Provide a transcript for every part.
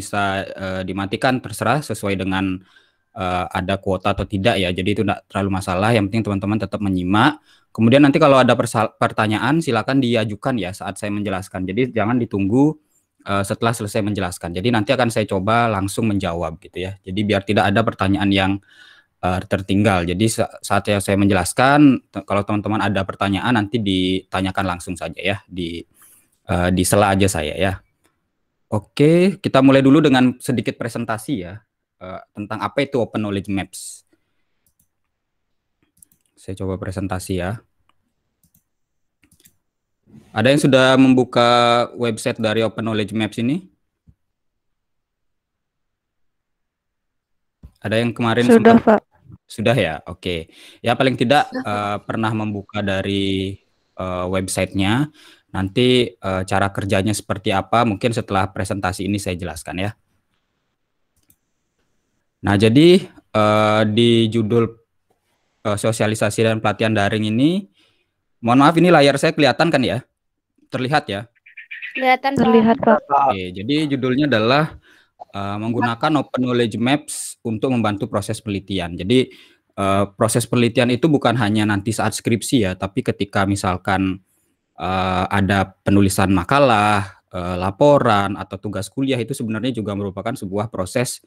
bisa uh, dimatikan terserah sesuai dengan uh, ada kuota atau tidak ya. Jadi itu tidak terlalu masalah. Yang penting teman-teman tetap menyimak. Kemudian nanti kalau ada pertanyaan silakan diajukan ya saat saya menjelaskan. Jadi jangan ditunggu uh, setelah selesai menjelaskan. Jadi nanti akan saya coba langsung menjawab gitu ya. Jadi biar tidak ada pertanyaan yang uh, tertinggal. Jadi saat ya saya menjelaskan kalau teman-teman ada pertanyaan nanti ditanyakan langsung saja ya di uh, di sela aja saya ya. Oke, kita mulai dulu dengan sedikit presentasi ya eh, tentang apa itu Open Knowledge Maps. Saya coba presentasi ya. Ada yang sudah membuka website dari Open Knowledge Maps ini? Ada yang kemarin sudah sempat... Pak. Sudah ya, oke. Ya paling tidak uh, pernah membuka dari uh, websitenya Nanti uh, cara kerjanya seperti apa mungkin setelah presentasi ini saya jelaskan ya. Nah, jadi uh, di judul uh, sosialisasi dan pelatihan daring ini mohon maaf ini layar saya kelihatan kan ya? Terlihat ya? Kelihatan terlihat Pak. Oke, jadi judulnya adalah uh, menggunakan open knowledge maps untuk membantu proses penelitian. Jadi uh, proses penelitian itu bukan hanya nanti saat skripsi ya, tapi ketika misalkan uh, ada penulisan makalah, uh, laporan atau tugas kuliah itu sebenarnya juga merupakan sebuah proses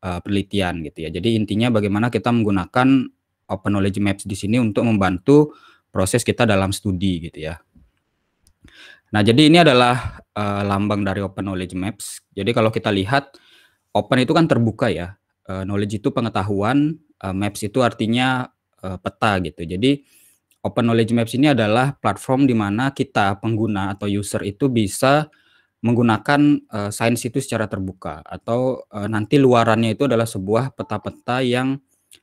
uh, penelitian gitu ya. Jadi intinya bagaimana kita menggunakan Open Knowledge Maps di sini untuk membantu proses kita dalam studi gitu ya. Nah, jadi ini adalah uh, lambang dari Open Knowledge Maps. Jadi kalau kita lihat open itu kan terbuka ya. Uh, knowledge itu pengetahuan, uh, maps itu artinya uh, peta gitu. Jadi Open Knowledge Maps ini adalah platform di mana kita pengguna atau user itu bisa menggunakan uh, sains itu secara terbuka atau uh, nanti luarannya itu adalah sebuah peta-peta yang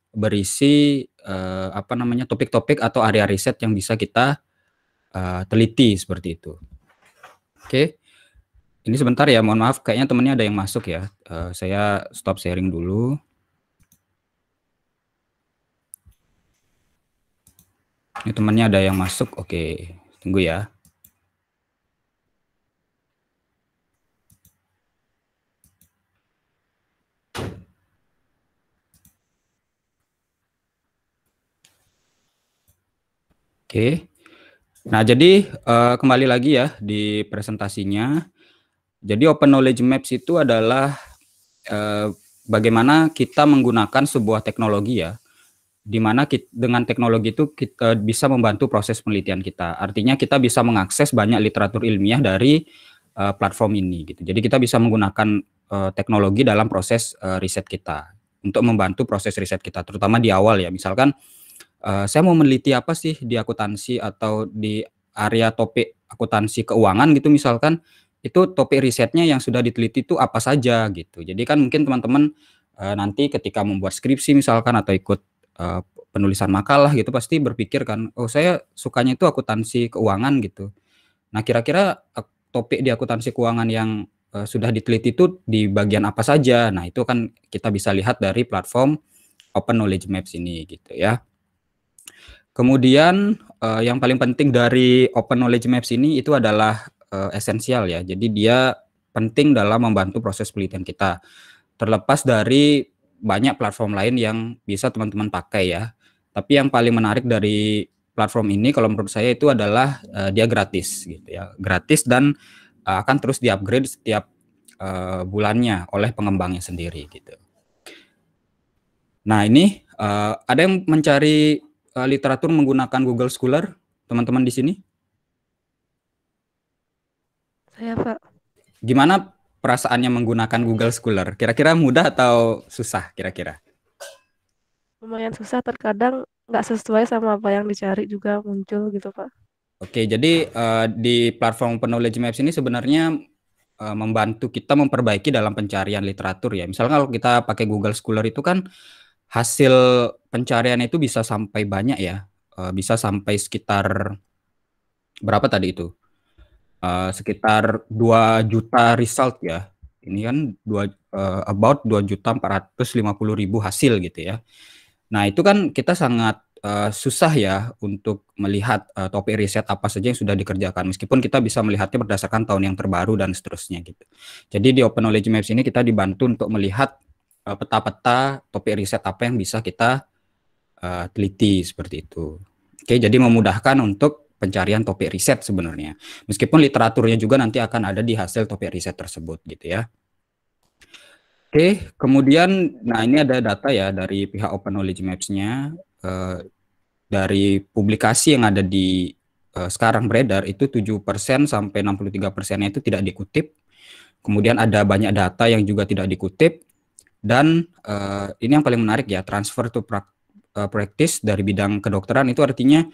berisi uh, apa namanya topik-topik atau area riset yang bisa kita uh, teliti seperti itu. Oke. Okay. Ini sebentar ya, mohon maaf kayaknya temennya ada yang masuk ya. Uh, saya stop sharing dulu. Ini temannya ada yang masuk. Oke, tunggu ya. Oke. Nah, jadi uh, kembali lagi ya di presentasinya. Jadi Open Knowledge Maps itu adalah uh, bagaimana kita menggunakan sebuah teknologi ya dimana mana dengan teknologi itu kita eh, bisa membantu proses penelitian kita. Artinya kita bisa mengakses banyak literatur ilmiah dari uh, platform ini. Gitu. Jadi kita bisa menggunakan uh, teknologi dalam proses uh, riset kita untuk membantu proses riset kita, terutama di awal ya. Misalkan uh, saya mau meneliti apa sih di akuntansi atau di area topik akuntansi keuangan gitu misalkan itu topik risetnya yang sudah diteliti itu apa saja gitu. Jadi kan mungkin teman-teman nanti ketika membuat skripsi misalkan atau ikut Eh, penulisan makalah gitu pasti berpikir kan, oh saya sukanya itu akuntansi keuangan gitu. Nah kira-kira eh, topik di akuntansi keuangan yang uh, sudah diteliti itu di bagian apa saja? Nah itu kan kita bisa lihat dari platform Open Knowledge Maps ini gitu ya. Kemudian uh, yang paling penting dari Open Knowledge Maps ini itu adalah uh, esensial ya. Jadi dia penting dalam membantu proses penelitian kita. Terlepas dari banyak platform lain yang bisa teman-teman pakai ya. Tapi yang paling menarik dari platform ini kalau menurut saya itu adalah uh, dia gratis gitu ya. Gratis dan uh, akan terus diupgrade setiap uh, bulannya oleh pengembangnya sendiri gitu. Nah, ini uh, ada yang mencari uh, literatur menggunakan Google Scholar teman-teman di sini? Saya, Pak. Gimana perasaannya menggunakan Google Scholar? Kira-kira mudah atau susah kira-kira? Lumayan susah, terkadang nggak sesuai sama apa yang dicari juga muncul gitu Pak. Oke, jadi uh, di platform Knowledge Maps ini sebenarnya uh, membantu kita memperbaiki dalam pencarian literatur ya. Misalnya kalau kita pakai Google Scholar itu kan hasil pencarian itu bisa sampai banyak ya, uh, bisa sampai sekitar berapa tadi itu? Eh, sekitar 2 juta result ya. Ini kan dua uh, about 2 juta 450 ribu hasil gitu ya. Nah, itu kan kita sangat uh, susah ya untuk melihat uh, topik riset apa saja yang sudah dikerjakan meskipun kita bisa melihatnya berdasarkan tahun yang terbaru dan seterusnya gitu. Jadi di Open Knowledge Maps ini kita dibantu untuk melihat peta peta-peta topik riset apa yang bisa kita uh, teliti seperti itu. Oke, jadi memudahkan untuk pencarian topik riset sebenarnya. Meskipun literaturnya juga nanti akan ada di hasil topik riset tersebut gitu ya. Oke, kemudian nah ini ada data ya dari pihak Open Knowledge Maps-nya eh, dari publikasi yang ada di eh, sekarang beredar itu 7% sampai 63 persennya itu tidak dikutip. Kemudian ada banyak data yang juga tidak dikutip dan eh, ini yang paling menarik ya transfer to eh, practice dari bidang kedokteran itu artinya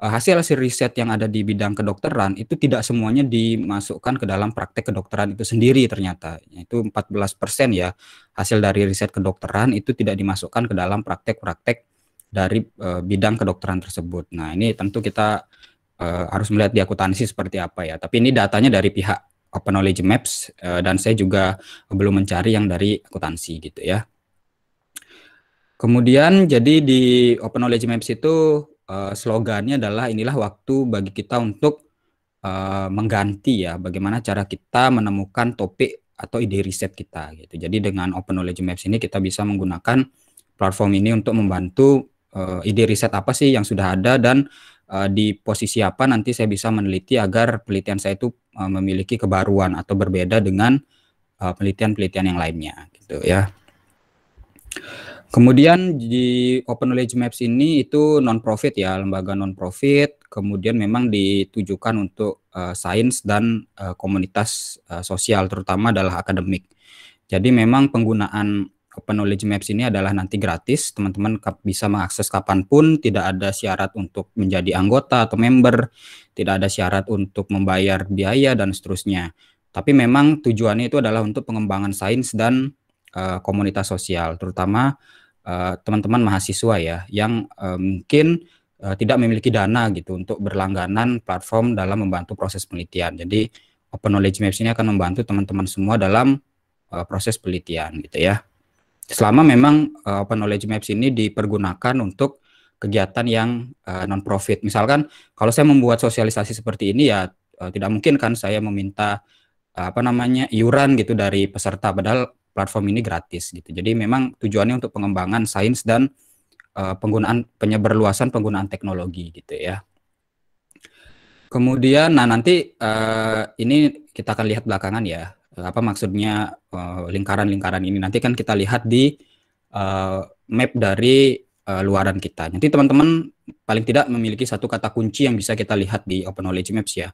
Eh, hasil hasil riset yang ada di bidang kedokteran itu tidak semuanya dimasukkan ke dalam praktek kedokteran itu sendiri ternyata itu 14 persen ya hasil dari riset kedokteran itu tidak dimasukkan ke dalam praktek-praktek dari uh, bidang kedokteran tersebut. Nah ini tentu kita uh, harus melihat di akuntansi seperti apa ya. Tapi ini datanya dari pihak Open Knowledge Maps uh, dan saya juga belum mencari yang dari akuntansi gitu ya. Kemudian jadi di Open Knowledge Maps itu Eh, slogannya adalah inilah waktu bagi kita untuk uh, mengganti ya bagaimana cara kita menemukan topik atau ide riset kita gitu. Jadi dengan Open Knowledge Maps ini kita bisa menggunakan platform ini untuk membantu uh, ide riset apa sih yang sudah ada dan uh, di posisi apa nanti saya bisa meneliti agar penelitian saya itu uh, memiliki kebaruan atau berbeda dengan penelitian-penelitian uh, yang lainnya gitu ya. Kemudian di Open Knowledge Maps ini itu non-profit ya, lembaga non-profit, kemudian memang ditujukan untuk uh, sains dan uh, komunitas uh, sosial, terutama adalah akademik. Jadi memang penggunaan Open Knowledge Maps ini adalah nanti gratis, teman-teman bisa mengakses kapanpun, tidak ada syarat untuk menjadi anggota atau member, tidak ada syarat untuk membayar biaya dan seterusnya. Tapi memang tujuannya itu adalah untuk pengembangan sains dan komunitas sosial, terutama Eh, teman-teman uh, mahasiswa ya yang uh, mungkin uh, tidak memiliki dana gitu untuk berlangganan platform dalam membantu proses penelitian. Jadi Open Knowledge Maps ini akan membantu teman-teman semua dalam uh, proses penelitian gitu ya. Selama memang uh, Open Knowledge Maps ini dipergunakan untuk kegiatan yang uh, non profit. Misalkan kalau saya membuat sosialisasi seperti ini ya uh, tidak mungkin kan saya meminta apa namanya iuran gitu dari peserta padahal platform ini gratis gitu. Jadi memang tujuannya untuk pengembangan sains dan uh, penggunaan penyebarluasan penggunaan teknologi gitu ya. Kemudian nah nanti uh, ini kita akan lihat belakangan ya apa maksudnya eh, lingkaran-lingkaran uh, ini nanti kan kita lihat di uh, map dari uh, luaran kita. Nanti teman-teman paling tidak memiliki satu kata kunci yang bisa kita lihat di Open Knowledge Maps ya,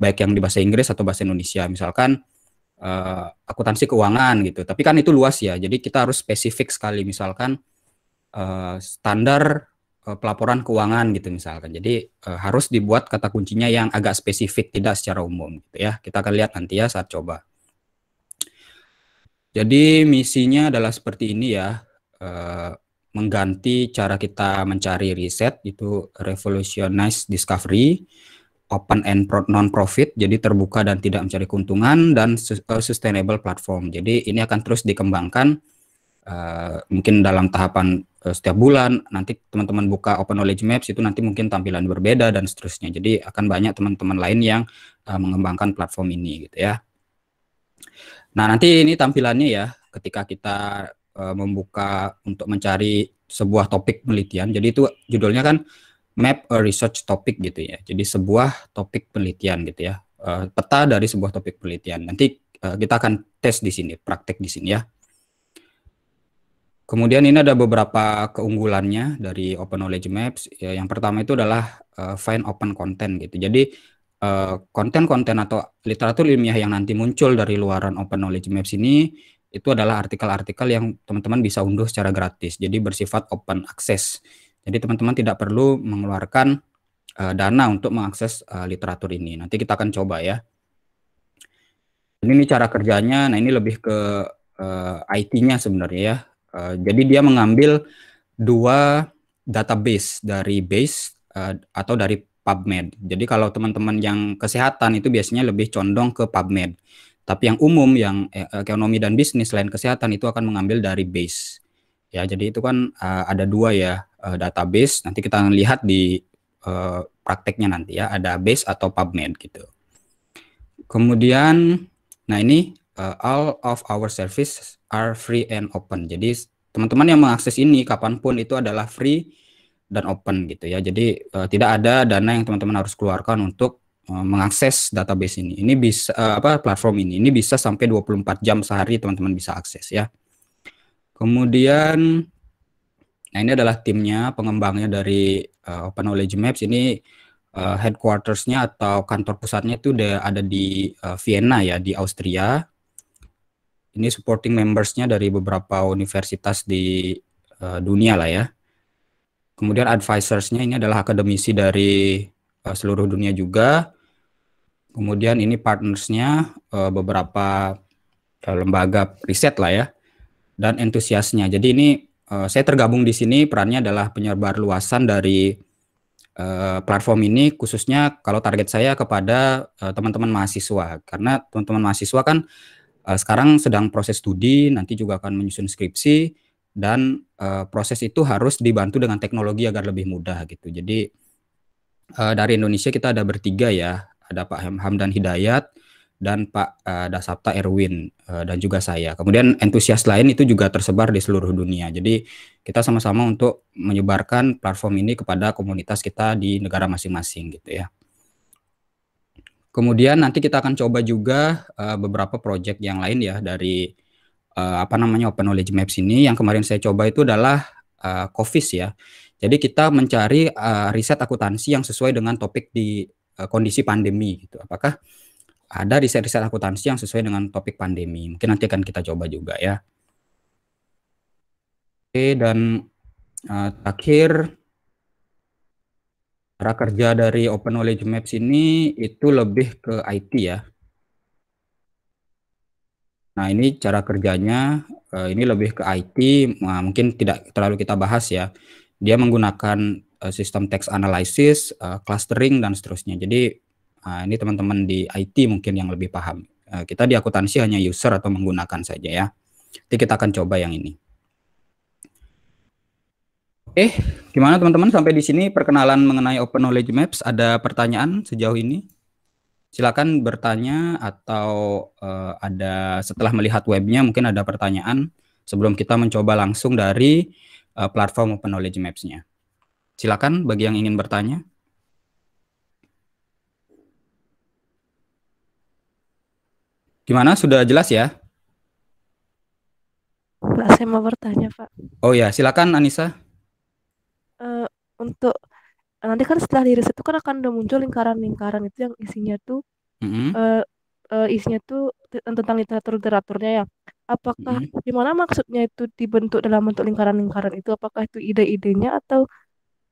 baik yang di bahasa Inggris atau bahasa Indonesia. Misalkan uh, akuntansi keuangan gitu. Tapi kan itu luas ya. Jadi kita harus spesifik sekali misalkan uh, standar uh, pelaporan keuangan gitu misalkan. Jadi uh, harus dibuat kata kuncinya yang agak spesifik tidak secara umum gitu ya. Kita akan lihat nanti ya saat coba. Jadi misinya adalah seperti ini ya. Uh, mengganti cara kita mencari riset itu revolutionize discovery open and non profit jadi terbuka dan tidak mencari keuntungan dan eh, sustainable platform jadi ini akan terus dikembangkan uh, mungkin dalam tahapan uh, setiap bulan nanti teman-teman buka open knowledge maps itu nanti mungkin tampilan berbeda dan seterusnya jadi akan banyak teman-teman lain yang uh, mengembangkan platform ini gitu ya nah nanti ini tampilannya ya ketika kita uh, membuka untuk mencari sebuah topik penelitian jadi itu judulnya kan map a eh, research topic gitu ya. Jadi sebuah topik penelitian gitu ya. Uh, peta dari sebuah topik penelitian. Nanti uh, kita akan tes di sini, praktek di sini ya. Kemudian ini ada beberapa keunggulannya dari Open Knowledge Maps. Ya, yang pertama itu adalah uh, find open content gitu. Jadi konten-konten uh, atau literatur ilmiah yang nanti muncul dari luaran Open Knowledge Maps ini itu adalah artikel-artikel yang teman-teman bisa unduh secara gratis. Jadi bersifat open access. Jadi teman-teman tidak perlu mengeluarkan uh, dana untuk mengakses uh, literatur ini. Nanti kita akan coba ya. Ini, ini cara kerjanya. Nah ini lebih ke uh, eh, IT-nya sebenarnya ya. Uh, jadi dia mengambil dua database dari base uh, atau dari PubMed. Jadi kalau teman-teman yang kesehatan itu biasanya lebih condong ke PubMed. Tapi yang umum, yang ekonomi dan bisnis selain kesehatan itu akan mengambil dari base. Ya, jadi itu kan uh, ada dua ya uh, database. Nanti kita lihat di uh, prakteknya nanti ya, ada base atau PubMed gitu. Kemudian, nah ini uh, all of our service are free and open. Jadi teman-teman yang mengakses ini kapanpun itu adalah free dan open gitu ya. Jadi uh, tidak ada dana yang teman-teman harus keluarkan untuk mengakses database ini. Ini bisa apa platform ini. Ini bisa sampai 24 jam sehari teman-teman bisa akses ya. Kemudian Nah ini adalah timnya, pengembangnya dari uh, Open Knowledge Maps ini uh, headquartersnya atau kantor pusatnya itu ada di uh, Vienna ya di Austria. Ini supporting membersnya dari beberapa universitas di uh, dunia lah ya. Kemudian advisorsnya ini adalah akademisi dari uh, seluruh dunia juga. Kemudian ini partnersnya uh, beberapa uh, lembaga riset lah ya dan entusiasnya. Jadi ini Eh, saya tergabung di sini perannya adalah penyebar luasan dari eh, platform ini khususnya kalau target saya kepada eh, teman-teman mahasiswa karena teman-teman mahasiswa kan sekarang sedang proses studi nanti juga akan menyusun skripsi dan proses itu harus dibantu dengan teknologi agar lebih mudah gitu jadi dari Indonesia kita ada bertiga ya ada Pak Hamdan Hidayat dan Pak uh, Dasapta Erwin eh, dan juga saya. Kemudian entusias lain itu juga tersebar di seluruh dunia. Jadi kita sama-sama untuk menyebarkan platform ini kepada komunitas kita di negara masing-masing gitu ya. Kemudian nanti kita akan coba juga eh, beberapa project yang lain ya dari apa namanya Open Knowledge Maps ini. Yang kemarin saya coba itu adalah COVID ya. Jadi kita mencari riset akuntansi yang sesuai dengan topik di kondisi pandemi gitu. Apakah ada riset-riset akuntansi yang sesuai dengan topik pandemi. Mungkin nanti akan kita coba juga ya. Oke, dan uh, terakhir cara kerja dari Open Knowledge Maps ini itu lebih ke IT ya. Nah, ini cara kerjanya eh, ini lebih ke IT, nah, mungkin tidak terlalu kita bahas ya. Dia menggunakan eh, sistem text analysis, clustering dan seterusnya. Jadi Nah, ini teman-teman di IT mungkin yang lebih paham. Eh, kita di akuntansi hanya user atau menggunakan saja ya. Nanti kita akan coba yang ini. Eh, gimana teman-teman sampai di sini perkenalan mengenai Open Knowledge Maps? Ada pertanyaan sejauh ini? Silakan bertanya atau uh, ada setelah melihat webnya mungkin ada pertanyaan sebelum kita mencoba langsung dari uh, platform Open Knowledge Maps-nya. Silakan bagi yang ingin bertanya. Gimana? Sudah jelas ya? Pak, saya mau bertanya, Pak. Oh ya, silakan Anissa. Uh, untuk nanti kan setelah diri itu kan akan udah muncul lingkaran-lingkaran itu yang isinya tuh mm-hmm. uh, uh, isinya tuh tentang literatur literaturnya ya. Apakah mm-hmm. gimana maksudnya itu dibentuk dalam bentuk lingkaran-lingkaran itu? Apakah itu ide-idenya atau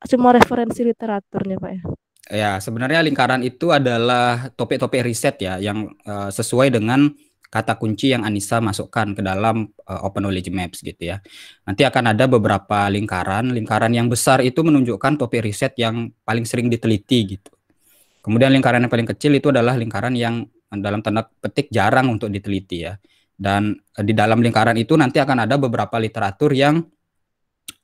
semua referensi literaturnya, Pak ya? Ya, sebenarnya lingkaran itu adalah topik-topik riset ya yang uh, sesuai dengan kata kunci yang Anissa masukkan ke dalam uh, Open Knowledge Maps gitu ya. Nanti akan ada beberapa lingkaran. Lingkaran yang besar itu menunjukkan topik riset yang paling sering diteliti gitu. Kemudian lingkaran yang paling kecil itu adalah lingkaran yang eh, dalam tanda petik jarang untuk diteliti ya. Dan uh, di dalam lingkaran itu nanti akan ada beberapa literatur yang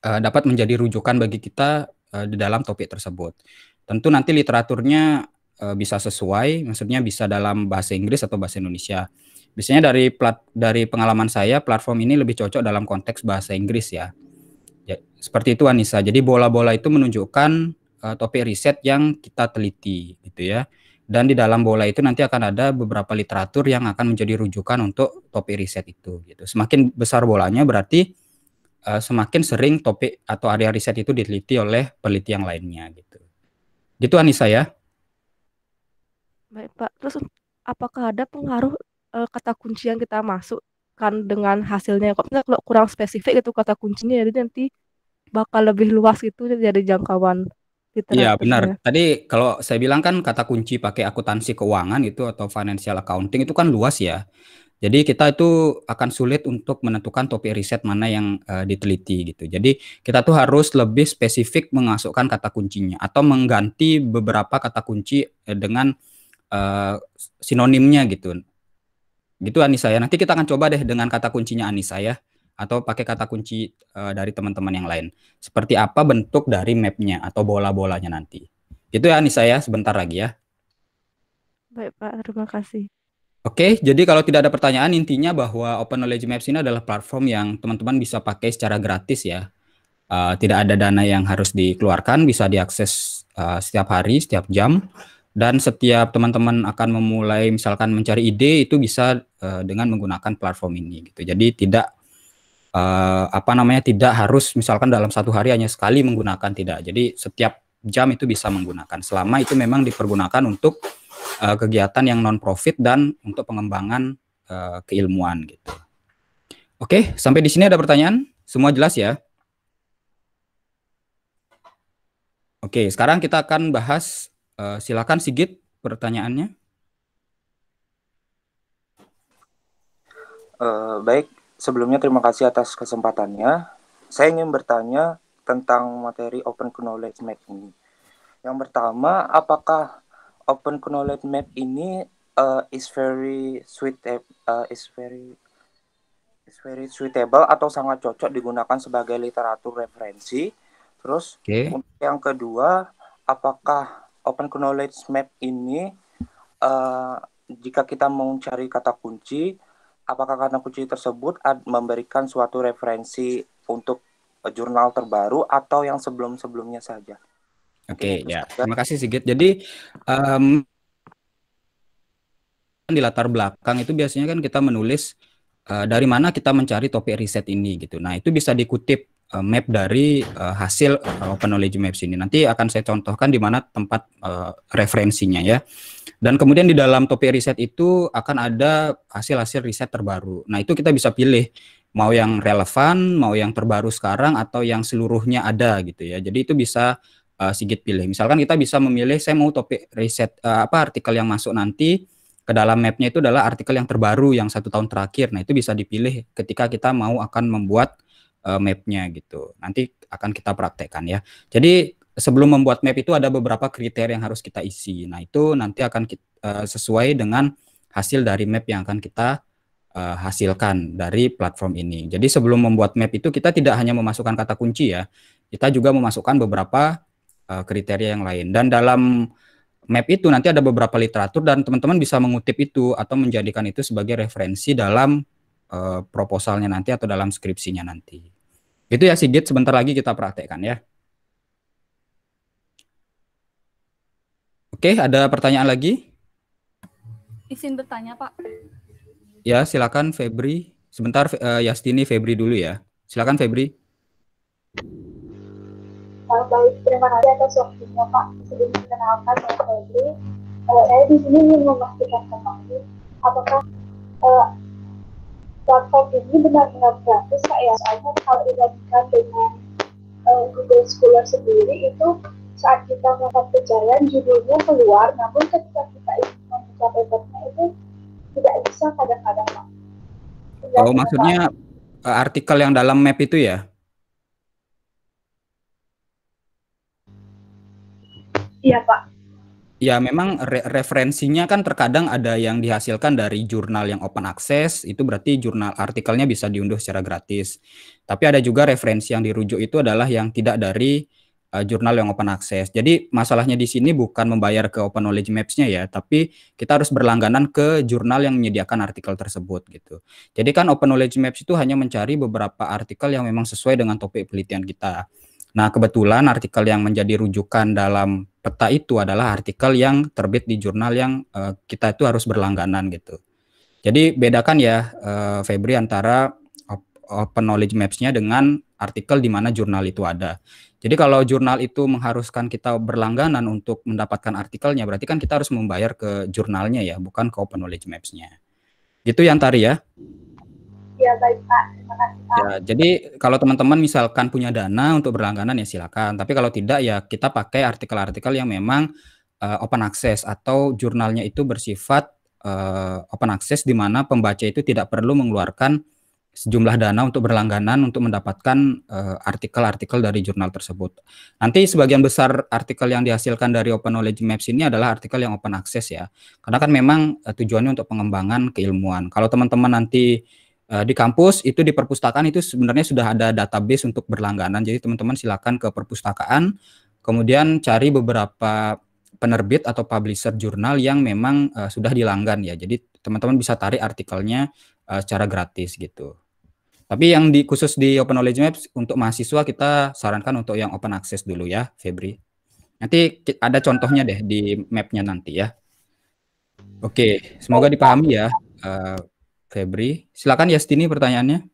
uh, dapat menjadi rujukan bagi kita uh, di dalam topik tersebut. Tentu nanti literaturnya uh, bisa sesuai, maksudnya bisa dalam bahasa Inggris atau bahasa Indonesia. Biasanya dari plat, dari pengalaman saya platform ini lebih cocok dalam konteks bahasa Inggris ya. ya seperti itu Anissa. Jadi bola-bola itu menunjukkan uh, topik riset yang kita teliti gitu ya. Dan di dalam bola itu nanti akan ada beberapa literatur yang akan menjadi rujukan untuk topik riset itu gitu. Semakin besar bolanya berarti eh, semakin sering topik atau area riset itu diteliti oleh peneliti yang lainnya gitu. Itu Anissa ya. Baik Pak, terus apakah ada pengaruh e, kata kunci yang kita masukkan dengan hasilnya? Kalau kurang spesifik itu kata kuncinya, jadi nanti bakal lebih luas gitu jadi jangkauan Iya benar. Tadi kalau saya bilang kan kata kunci pakai akuntansi keuangan itu atau financial accounting itu kan luas ya. Jadi kita itu akan sulit untuk menentukan topik riset mana yang uh, diteliti gitu. Jadi kita tuh harus lebih spesifik mengasukkan kata kuncinya atau mengganti beberapa kata kunci eh, dengan uh, sinonimnya gitu. Gitu Anissa ya. Nanti kita akan coba deh dengan kata kuncinya Anissa ya atau pakai kata kunci uh, dari teman-teman yang lain. Seperti apa bentuk dari mapnya atau bola-bolanya nanti. Itu ya Anissa ya sebentar lagi ya. Baik Pak, terima kasih. Oke, jadi kalau tidak ada pertanyaan intinya bahwa Open Knowledge Maps ini adalah platform yang teman-teman bisa pakai secara gratis ya. Uh, tidak ada dana yang harus dikeluarkan, bisa diakses uh, setiap hari, setiap jam, dan setiap teman-teman akan memulai misalkan mencari ide itu bisa uh, dengan menggunakan platform ini gitu. Jadi tidak uh, apa namanya tidak harus misalkan dalam satu hari hanya sekali menggunakan tidak. Jadi setiap jam itu bisa menggunakan selama itu memang dipergunakan untuk uh, kegiatan yang non profit dan untuk pengembangan uh, keilmuan gitu. Oke, sampai di sini ada pertanyaan? Semua jelas ya? Oke, sekarang kita akan bahas uh, silakan Sigit pertanyaannya. Uh, baik, sebelumnya terima kasih atas kesempatannya. Saya ingin bertanya tentang materi open knowledge Map ini. Yang pertama, apakah open knowledge map ini uh, is very sweet uh, is very is very suitable atau sangat cocok digunakan sebagai literatur referensi. Terus okay. untuk yang kedua, apakah open knowledge map ini uh, jika kita mau cari kata kunci, apakah kata kunci tersebut memberikan suatu referensi untuk jurnal terbaru atau yang sebelum-sebelumnya saja? Oke, okay, gitu. ya. Terima kasih Sigit. Jadi um, di latar belakang itu biasanya kan kita menulis uh, dari mana kita mencari topik riset ini gitu. Nah, itu bisa dikutip uh, map dari uh, hasil uh, open knowledge map sini. Nanti akan saya contohkan di mana tempat uh, referensinya ya. Dan kemudian di dalam topik riset itu akan ada hasil-hasil riset terbaru. Nah, itu kita bisa pilih mau yang relevan, mau yang terbaru sekarang atau yang seluruhnya ada gitu ya. Jadi itu bisa uh, eh, Sigit pilih. Misalkan kita bisa memilih saya mau topik riset uh, apa artikel yang masuk nanti ke dalam mapnya itu adalah artikel yang terbaru yang satu tahun terakhir. Nah itu bisa dipilih ketika kita mau akan membuat uh, mapnya gitu. Nanti akan kita praktekkan ya. Jadi sebelum membuat map itu ada beberapa kriteria yang harus kita isi. Nah itu nanti akan kita, uh, sesuai dengan hasil dari map yang akan kita hasilkan dari platform ini. Jadi sebelum membuat map itu kita tidak hanya memasukkan kata kunci ya, kita juga memasukkan beberapa Eh, kriteria yang lain. Dan dalam map itu nanti ada beberapa literatur dan teman-teman bisa mengutip itu atau menjadikan itu sebagai referensi dalam uh, proposalnya nanti atau dalam skripsinya nanti. Itu ya Sigit, sebentar lagi kita praktekkan ya. Oke, ada pertanyaan lagi? Izin bertanya, Pak. Ya, silakan Febri. Sebentar uh, Yastini Febri dulu ya. Silakan Febri. Eh, baik, terima kasih atas waktunya Pak. Sebelum dikenalkan saya Febri, uh, saya di sini ingin memastikan kembali apakah uh, platform ini benar-benar gratis Pak ya? Soalnya kalau dibandingkan dengan uh, Google Scholar sendiri itu saat kita melakukan pencarian judulnya keluar, namun ketika kita ingin membuka papernya itu tidak bisa kadang-kadang Pak. Oh, maksudnya artikel yang dalam map itu ya? Iya Pak. Ya memang re referensinya kan terkadang ada yang dihasilkan dari jurnal yang open access, itu berarti jurnal artikelnya bisa diunduh secara gratis. Tapi ada juga referensi yang dirujuk itu adalah yang tidak dari uh, jurnal yang open access. Jadi masalahnya di sini bukan membayar ke Open Knowledge Maps-nya ya, tapi kita harus berlangganan ke jurnal yang menyediakan artikel tersebut gitu. Jadi kan Open Knowledge Maps itu hanya mencari beberapa artikel yang memang sesuai dengan topik penelitian kita. Nah, kebetulan artikel yang menjadi rujukan dalam peta itu adalah artikel yang terbit di jurnal yang uh, kita itu harus berlangganan gitu. Jadi bedakan ya uh, Febri antara open knowledge maps-nya dengan artikel di mana jurnal itu ada. Jadi kalau jurnal itu mengharuskan kita berlangganan untuk mendapatkan artikelnya, berarti kan kita harus membayar ke jurnalnya ya, bukan ke open knowledge maps-nya. Gitu yang tari ya. Ya baik Pak, Ya, jadi kalau teman-teman misalkan punya dana untuk berlangganan ya silakan. Tapi kalau tidak ya kita pakai artikel-artikel yang memang uh, open access atau jurnalnya itu bersifat uh, open access di mana pembaca itu tidak perlu mengeluarkan sejumlah dana untuk berlangganan untuk mendapatkan eh, artikel-artikel uh, dari jurnal tersebut. Nanti sebagian besar artikel yang dihasilkan dari Open Knowledge Maps ini adalah artikel yang open access ya. Karena kan memang uh, tujuannya untuk pengembangan keilmuan. Kalau teman-teman nanti Eh, di kampus itu di perpustakaan itu sebenarnya sudah ada database untuk berlangganan. Jadi teman-teman silakan ke perpustakaan, kemudian cari beberapa penerbit atau publisher jurnal yang memang uh, sudah dilanggan ya. Jadi teman-teman bisa tarik artikelnya uh, secara gratis gitu. Tapi yang di khusus di Open Knowledge Maps untuk mahasiswa kita sarankan untuk yang open access dulu ya, Febri. Nanti ada contohnya deh di mapnya nanti ya. Oke, semoga dipahami ya. Uh, Febri. Silakan Yastini pertanyaannya.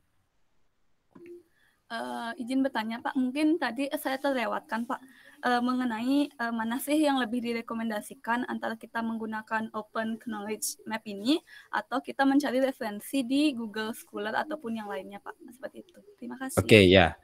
Uh, izin bertanya Pak, mungkin tadi saya terlewatkan Pak uh, mengenai uh, mana sih yang lebih direkomendasikan antara kita menggunakan Open Knowledge Map ini atau kita mencari referensi di Google Scholar ataupun yang lainnya Pak, seperti itu. Terima kasih. Oke okay, ya.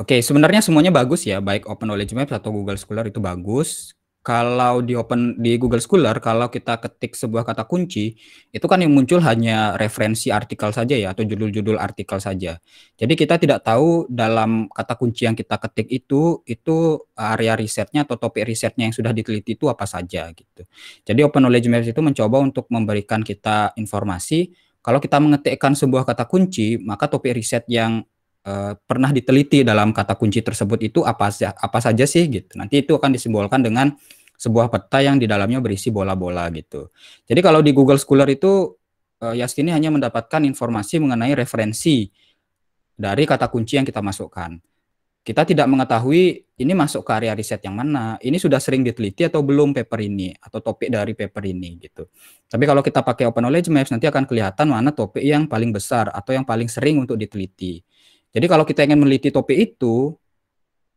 Oke, okay, sebenarnya semuanya bagus ya, baik Open Knowledge Map atau Google Scholar itu bagus kalau di open di Google Scholar kalau kita ketik sebuah kata kunci itu kan yang muncul hanya referensi artikel saja ya atau judul-judul artikel saja. Jadi kita tidak tahu dalam kata kunci yang kita ketik itu itu area risetnya atau topik risetnya yang sudah diteliti itu apa saja gitu. Jadi Open Knowledge Maps itu mencoba untuk memberikan kita informasi kalau kita mengetikkan sebuah kata kunci maka topik riset yang Eh, pernah diteliti dalam kata kunci tersebut itu apa saja apa saja sih gitu. Nanti itu akan disimbolkan dengan sebuah peta yang di dalamnya berisi bola-bola gitu. Jadi kalau di Google Scholar itu uh, Yastini hanya mendapatkan informasi mengenai referensi dari kata kunci yang kita masukkan. Kita tidak mengetahui ini masuk ke area riset yang mana, ini sudah sering diteliti atau belum paper ini, atau topik dari paper ini gitu. Tapi kalau kita pakai Open Knowledge Maps nanti akan kelihatan mana topik yang paling besar atau yang paling sering untuk diteliti. Jadi kalau kita ingin meneliti topik itu,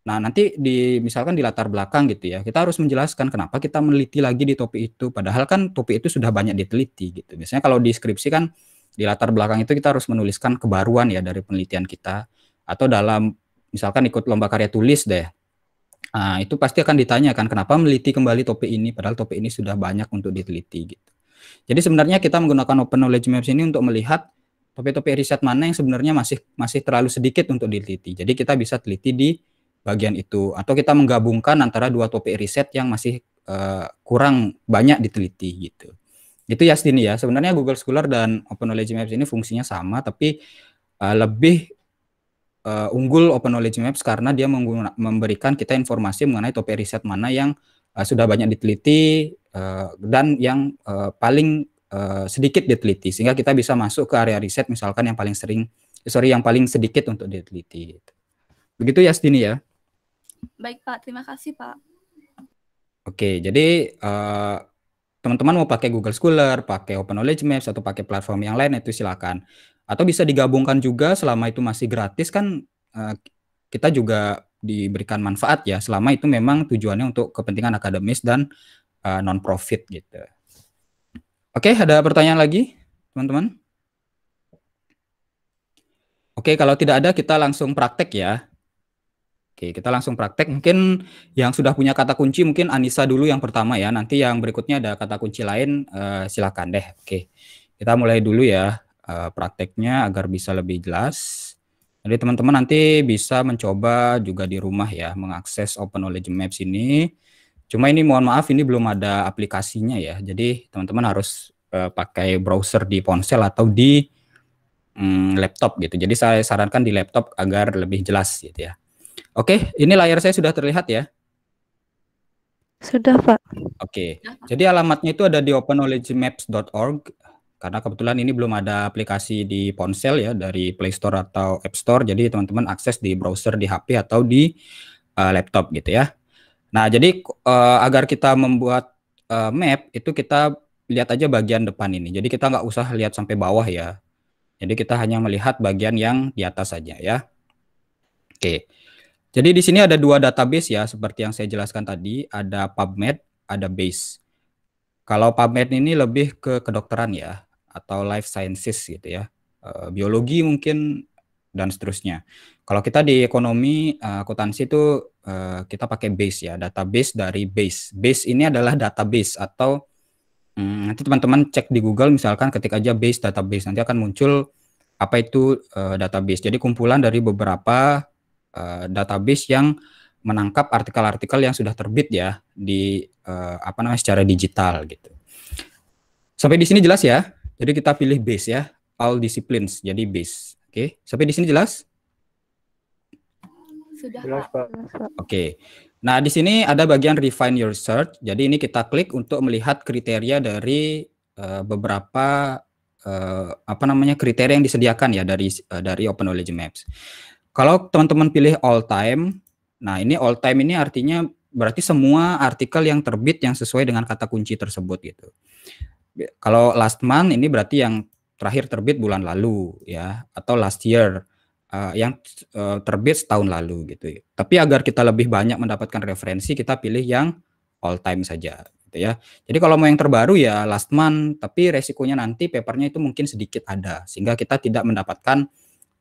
nah nanti di misalkan di latar belakang gitu ya, kita harus menjelaskan kenapa kita meneliti lagi di topik itu, padahal kan topik itu sudah banyak diteliti gitu. Biasanya kalau di skripsi kan di latar belakang itu kita harus menuliskan kebaruan ya dari penelitian kita atau dalam misalkan ikut lomba karya tulis deh. Nah, itu pasti akan ditanyakan kenapa meneliti kembali topik ini padahal topik ini sudah banyak untuk diteliti gitu. Jadi sebenarnya kita menggunakan open knowledge maps ini untuk melihat topik-topik riset mana yang sebenarnya masih masih terlalu sedikit untuk diteliti. Jadi kita bisa teliti di bagian itu atau kita menggabungkan antara dua topik riset yang masih uh, kurang banyak diteliti gitu. Itu ya Yasdini ya. Sebenarnya Google Scholar dan Open Knowledge Maps ini fungsinya sama tapi uh, lebih uh, unggul Open Knowledge Maps karena dia memberikan kita informasi mengenai topik riset mana yang uh, sudah banyak diteliti uh, dan yang uh, paling Eh, sedikit diteliti sehingga kita bisa masuk ke area riset misalkan yang paling sering sorry yang paling sedikit untuk diteliti. Begitu ya Stini ya. Baik Pak, terima kasih Pak. Oke, jadi teman eh, teman-teman mau pakai Google Scholar, pakai Open Knowledge Maps atau pakai platform yang lain itu silakan. Atau bisa digabungkan juga selama itu masih gratis kan uh, kita juga diberikan manfaat ya selama itu memang tujuannya untuk kepentingan akademis dan uh, non profit gitu. Oke, ada pertanyaan lagi, teman-teman? Oke, kalau tidak ada kita langsung praktek ya. Oke, kita langsung praktek. Mungkin yang sudah punya kata kunci mungkin Anissa dulu yang pertama ya. Nanti yang berikutnya ada kata kunci lain uh, silakan deh. Oke. Kita mulai dulu ya uh, prakteknya agar bisa lebih jelas. Jadi teman-teman nanti bisa mencoba juga di rumah ya mengakses Open Knowledge Maps ini Cuma ini mohon maaf ini belum ada aplikasinya ya. Jadi teman-teman harus uh, pakai browser di ponsel atau di um, laptop gitu. Jadi saya sarankan di laptop agar lebih jelas gitu ya. Oke, ini layar saya sudah terlihat ya. Sudah, Pak. Oke. Jadi alamatnya itu ada di openknowledgemaps.org karena kebetulan ini belum ada aplikasi di ponsel ya dari Play Store atau App Store. Jadi teman-teman akses di browser di HP atau di uh, laptop gitu ya. Nah, jadi uh, agar kita membuat uh, map itu kita lihat aja bagian depan ini. Jadi kita nggak usah lihat sampai bawah ya. Jadi kita hanya melihat bagian yang di atas saja ya. Oke. Jadi di sini ada dua database ya seperti yang saya jelaskan tadi, ada PubMed, ada BASE. Kalau PubMed ini lebih ke kedokteran ya atau life sciences gitu ya. Eh, biologi mungkin dan seterusnya. Kalau kita di ekonomi akuntansi itu Eh, kita pakai base ya, database dari base. Base ini adalah database atau um, nanti teman-teman cek di Google misalkan ketik aja base database nanti akan muncul apa itu uh, database. Jadi kumpulan dari beberapa uh, database yang menangkap artikel-artikel yang sudah terbit ya di uh, apa namanya secara digital gitu. Sampai di sini jelas ya. Jadi kita pilih base ya, all disciplines jadi base. Oke, sampai di sini jelas? Sudah, Jelas, Pak. Oke. Nah, di sini ada bagian refine your search. Jadi ini kita klik untuk melihat kriteria dari uh, beberapa uh, apa namanya kriteria yang disediakan ya dari uh, dari Open Knowledge Maps. Kalau teman-teman pilih all time, nah ini all time ini artinya berarti semua artikel yang terbit yang sesuai dengan kata kunci tersebut gitu. Kalau last month ini berarti yang terakhir terbit bulan lalu ya atau last year uh, yang uh, terbit setahun lalu gitu. Ya. Tapi agar kita lebih banyak mendapatkan referensi, kita pilih yang all time saja gitu ya. Jadi kalau mau yang terbaru ya last month, tapi resikonya nanti papernya itu mungkin sedikit ada sehingga kita tidak mendapatkan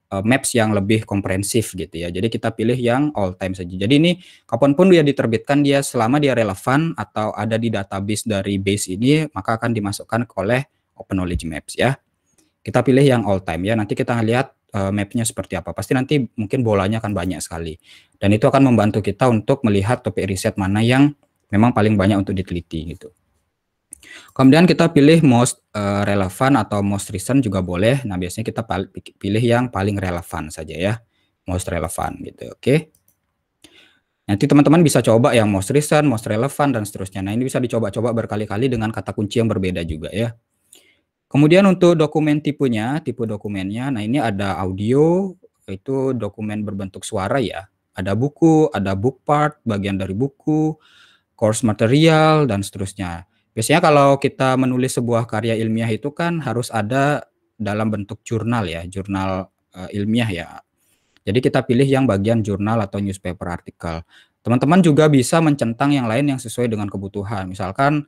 eh, maps yang lebih komprehensif gitu ya. Jadi kita pilih yang all time saja. Jadi ini kapanpun dia diterbitkan dia selama dia relevan atau ada di database dari base ini maka akan dimasukkan oleh Open Knowledge Maps ya. Kita pilih yang all time ya. Nanti kita lihat Eh, mapnya seperti apa. Pasti nanti mungkin bolanya akan banyak sekali. Dan itu akan membantu kita untuk melihat topik riset mana yang memang paling banyak untuk diteliti gitu. Kemudian kita pilih most uh, relevan atau most recent juga boleh. Nah biasanya kita pilih yang paling relevan saja ya, most relevan gitu. Oke. Okay? Nanti teman-teman bisa coba yang most recent, most relevan, dan seterusnya. Nah, ini bisa dicoba-coba berkali-kali dengan kata kunci yang berbeda juga ya. Kemudian untuk dokumen tipenya, tipe dokumennya, nah ini ada audio, itu dokumen berbentuk suara ya. Ada buku, ada book part, bagian dari buku, course material, dan seterusnya. Biasanya kalau kita menulis sebuah karya ilmiah itu kan harus ada dalam bentuk jurnal ya, jurnal uh, ilmiah ya. Jadi kita pilih yang bagian jurnal atau newspaper artikel. Teman-teman juga bisa mencentang yang lain yang sesuai dengan kebutuhan. Misalkan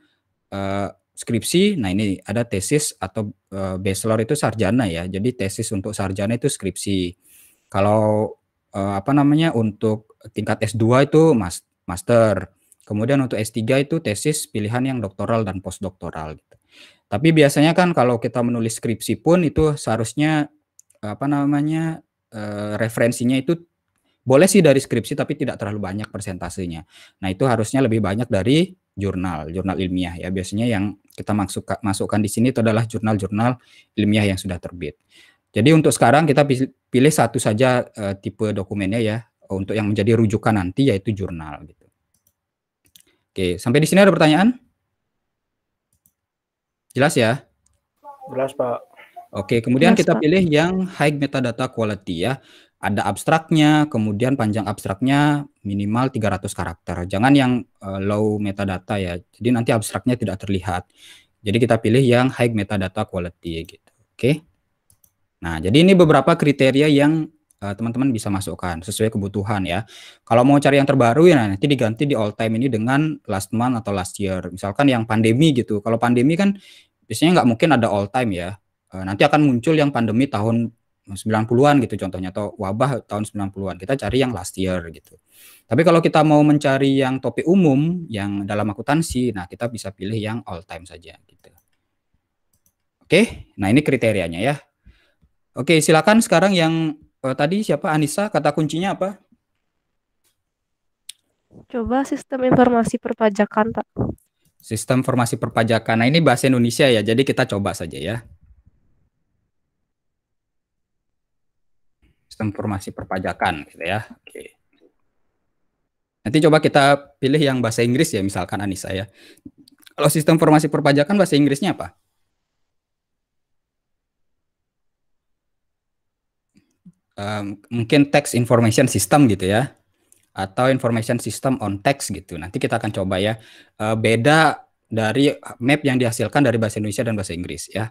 uh, skripsi, nah ini ada tesis atau uh, bachelor itu sarjana ya. Jadi tesis untuk sarjana itu skripsi. Kalau uh, apa namanya untuk tingkat S2 itu mas, master. Kemudian untuk S3 itu tesis pilihan yang doktoral dan postdoktoral gitu. Tapi biasanya kan kalau kita menulis skripsi pun itu seharusnya apa namanya uh, referensinya itu boleh sih dari skripsi tapi tidak terlalu banyak persentasenya. Nah, itu harusnya lebih banyak dari jurnal, jurnal ilmiah ya. Biasanya yang kita masuk, masukkan di sini itu adalah jurnal-jurnal ilmiah yang sudah terbit. Jadi untuk sekarang kita pilih satu saja uh, tipe dokumennya ya untuk yang menjadi rujukan nanti yaitu jurnal gitu. Oke, sampai di sini ada pertanyaan? Jelas ya? Jelas, Pak. Oke, kemudian kita pilih yang high metadata quality ya ada abstraknya, kemudian panjang abstraknya minimal 300 karakter. Jangan yang uh, low metadata ya. Jadi nanti abstraknya tidak terlihat. Jadi kita pilih yang high metadata quality gitu. Oke. Okay? Nah, jadi ini beberapa kriteria yang eh, teman-teman uh, bisa masukkan sesuai kebutuhan ya. Kalau mau cari yang terbaru ya nanti diganti di all time ini dengan last month atau last year. Misalkan yang pandemi gitu. Kalau pandemi kan biasanya nggak mungkin ada all time ya. Uh, nanti akan muncul yang pandemi tahun 90-an gitu contohnya atau wabah tahun 90-an. Kita cari yang last year gitu. Tapi kalau kita mau mencari yang topik umum yang dalam akuntansi, nah kita bisa pilih yang all time saja gitu. Oke, nah ini kriterianya ya. Oke, silakan sekarang yang oh, tadi siapa Anissa kata kuncinya apa? Coba sistem informasi perpajakan, Pak. Sistem informasi perpajakan. Nah, ini bahasa Indonesia ya. Jadi kita coba saja ya. sistem informasi perpajakan gitu ya. Oke. Nanti coba kita pilih yang bahasa Inggris ya misalkan Anissa ya. Kalau sistem informasi perpajakan bahasa Inggrisnya apa? Um, mungkin tax information system gitu ya atau information system on text gitu. Nanti kita akan coba ya. Uh, beda dari map yang dihasilkan dari bahasa Indonesia dan bahasa Inggris ya.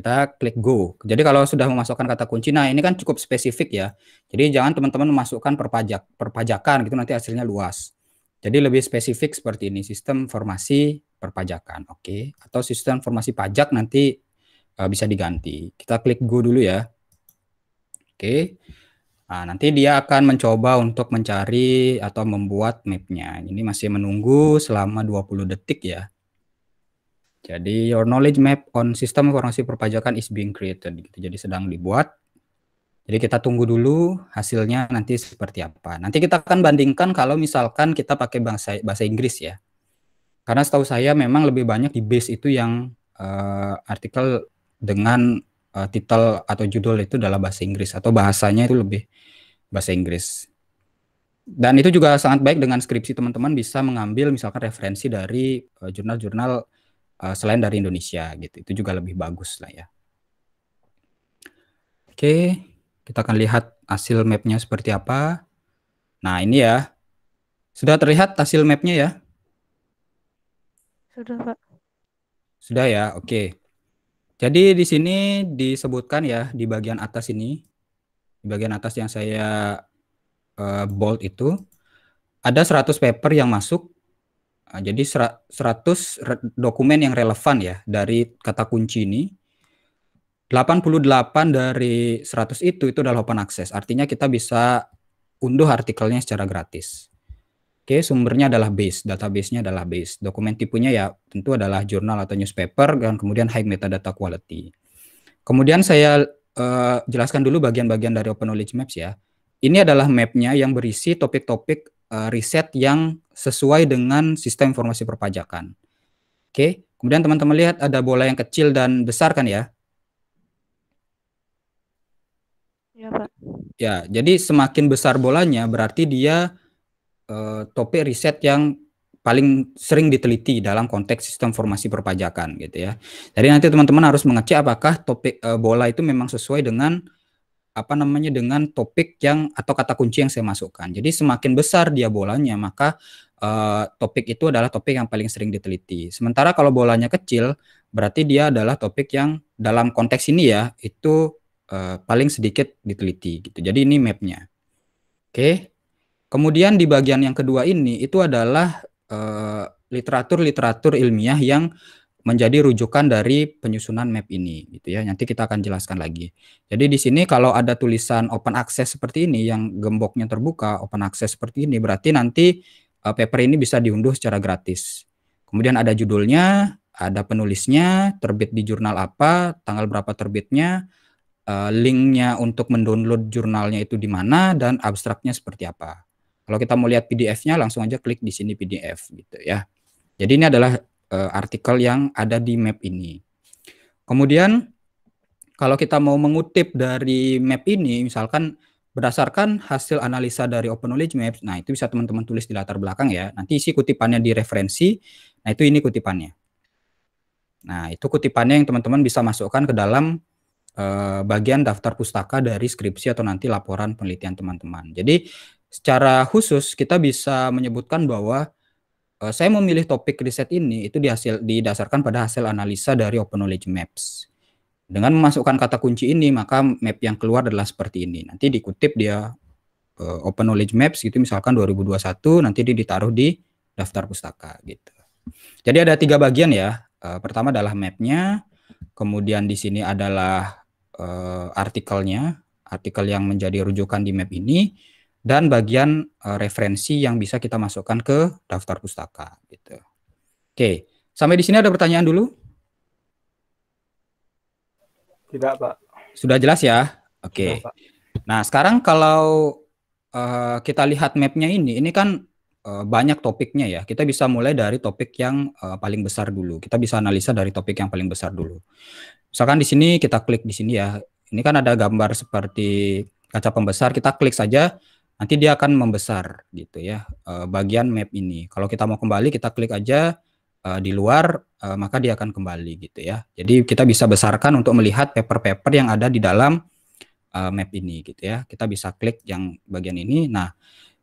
Kita klik go. Jadi kalau sudah memasukkan kata kunci, nah ini kan cukup spesifik ya. Jadi jangan teman-teman memasukkan perpajak, perpajakan gitu nanti hasilnya luas. Jadi lebih spesifik seperti ini, sistem formasi perpajakan, oke. Okay. Atau sistem formasi pajak nanti uh, bisa diganti. Kita klik go dulu ya. Oke. Okay. Nah, nanti dia akan mencoba untuk mencari atau membuat mapnya. Ini masih menunggu selama 20 detik ya. Jadi your knowledge map on sistem informasi perpajakan is being created. Gitu. Jadi sedang dibuat. Jadi kita tunggu dulu hasilnya nanti seperti apa. Nanti kita akan bandingkan kalau misalkan kita pakai bahasa bahasa Inggris ya. Karena setahu saya memang lebih banyak di base itu yang uh, artikel dengan uh, titel atau judul itu dalam bahasa Inggris atau bahasanya itu lebih bahasa Inggris. Dan itu juga sangat baik dengan skripsi teman-teman bisa mengambil misalkan referensi dari eh, jurnal-jurnal uh, jurnal -jurnal uh, selain dari Indonesia gitu. Itu juga lebih bagus lah ya. Oke, kita akan lihat hasil mapnya seperti apa. Nah ini ya, sudah terlihat hasil mapnya ya? Sudah Pak. Sudah ya, oke. Jadi di sini disebutkan ya di bagian atas ini, di bagian atas yang saya uh, bold itu, ada 100 paper yang masuk Nah, jadi 100 dokumen yang relevan ya dari kata kunci ini. 88 dari 100 itu itu adalah open access. Artinya kita bisa unduh artikelnya secara gratis. Oke, sumbernya adalah base, database-nya adalah base. Dokumen tipenya ya tentu adalah jurnal atau newspaper dan kemudian high metadata quality. Kemudian saya uh, jelaskan dulu bagian-bagian dari Open Knowledge Maps ya. Ini adalah mapnya yang berisi topik-topik Eh, riset yang sesuai dengan sistem informasi perpajakan. Oke, kemudian teman-teman lihat ada bola yang kecil dan besar kan ya? Ya, Pak. Ya, jadi semakin besar bolanya berarti dia eh, topik riset yang paling sering diteliti dalam konteks sistem informasi perpajakan gitu ya. Jadi nanti teman-teman harus mengecek apakah topik eh, bola itu memang sesuai dengan apa namanya dengan topik yang atau kata kunci yang saya masukkan. Jadi semakin besar dia bolanya maka uh, topik itu adalah topik yang paling sering diteliti. Sementara kalau bolanya kecil berarti dia adalah topik yang dalam konteks ini ya itu uh, paling sedikit diteliti gitu. Jadi ini mapnya. Oke. Kemudian di bagian yang kedua ini itu adalah eh, literatur-literatur ilmiah yang menjadi rujukan dari penyusunan map ini gitu ya. Nanti kita akan jelaskan lagi. Jadi di sini kalau ada tulisan open access seperti ini yang gemboknya terbuka, open access seperti ini berarti nanti uh, paper ini bisa diunduh secara gratis. Kemudian ada judulnya, ada penulisnya, terbit di jurnal apa, tanggal berapa terbitnya, uh, linknya untuk mendownload jurnalnya itu di mana dan abstraknya seperti apa. Kalau kita mau lihat PDF-nya langsung aja klik di sini PDF gitu ya. Jadi ini adalah uh, artikel yang ada di map ini. Kemudian kalau kita mau mengutip dari map ini, misalkan berdasarkan hasil analisa dari Open Knowledge Map, nah itu bisa teman-teman tulis di latar belakang ya. Nanti isi kutipannya di referensi, nah itu ini kutipannya. Nah itu kutipannya yang teman-teman bisa masukkan ke dalam eh, bagian daftar pustaka dari skripsi atau nanti laporan penelitian teman-teman. Jadi secara khusus kita bisa menyebutkan bahwa uh, saya memilih topik riset ini itu dihasil, didasarkan pada hasil analisa dari Open Knowledge Maps. Dengan memasukkan kata kunci ini, maka map yang keluar adalah seperti ini. Nanti dikutip dia uh, Open Knowledge Maps gitu misalkan 2021, nanti dia ditaruh di daftar pustaka gitu. Jadi ada tiga bagian ya. Uh, pertama adalah mapnya, kemudian di sini adalah uh, artikelnya, artikel yang menjadi rujukan di map ini dan bagian uh, referensi yang bisa kita masukkan ke daftar pustaka gitu. Oke, sampai di sini ada pertanyaan dulu? Tidak, Pak. Sudah jelas ya? Oke. Tidak, nah, sekarang kalau uh, kita lihat mapnya ini, ini kan uh, banyak topiknya ya. Kita bisa mulai dari topik yang uh, paling besar dulu. Kita bisa analisa dari topik yang paling besar dulu. Misalkan di sini kita klik di sini ya. Ini kan ada gambar seperti kaca pembesar. Kita klik saja nanti dia akan membesar gitu ya uh, bagian map ini. Kalau kita mau kembali kita klik aja uh, di luar uh, maka dia akan kembali gitu ya. Jadi kita bisa besarkan untuk melihat paper-paper yang ada di dalam uh, map ini gitu ya. Kita bisa klik yang bagian ini. Nah,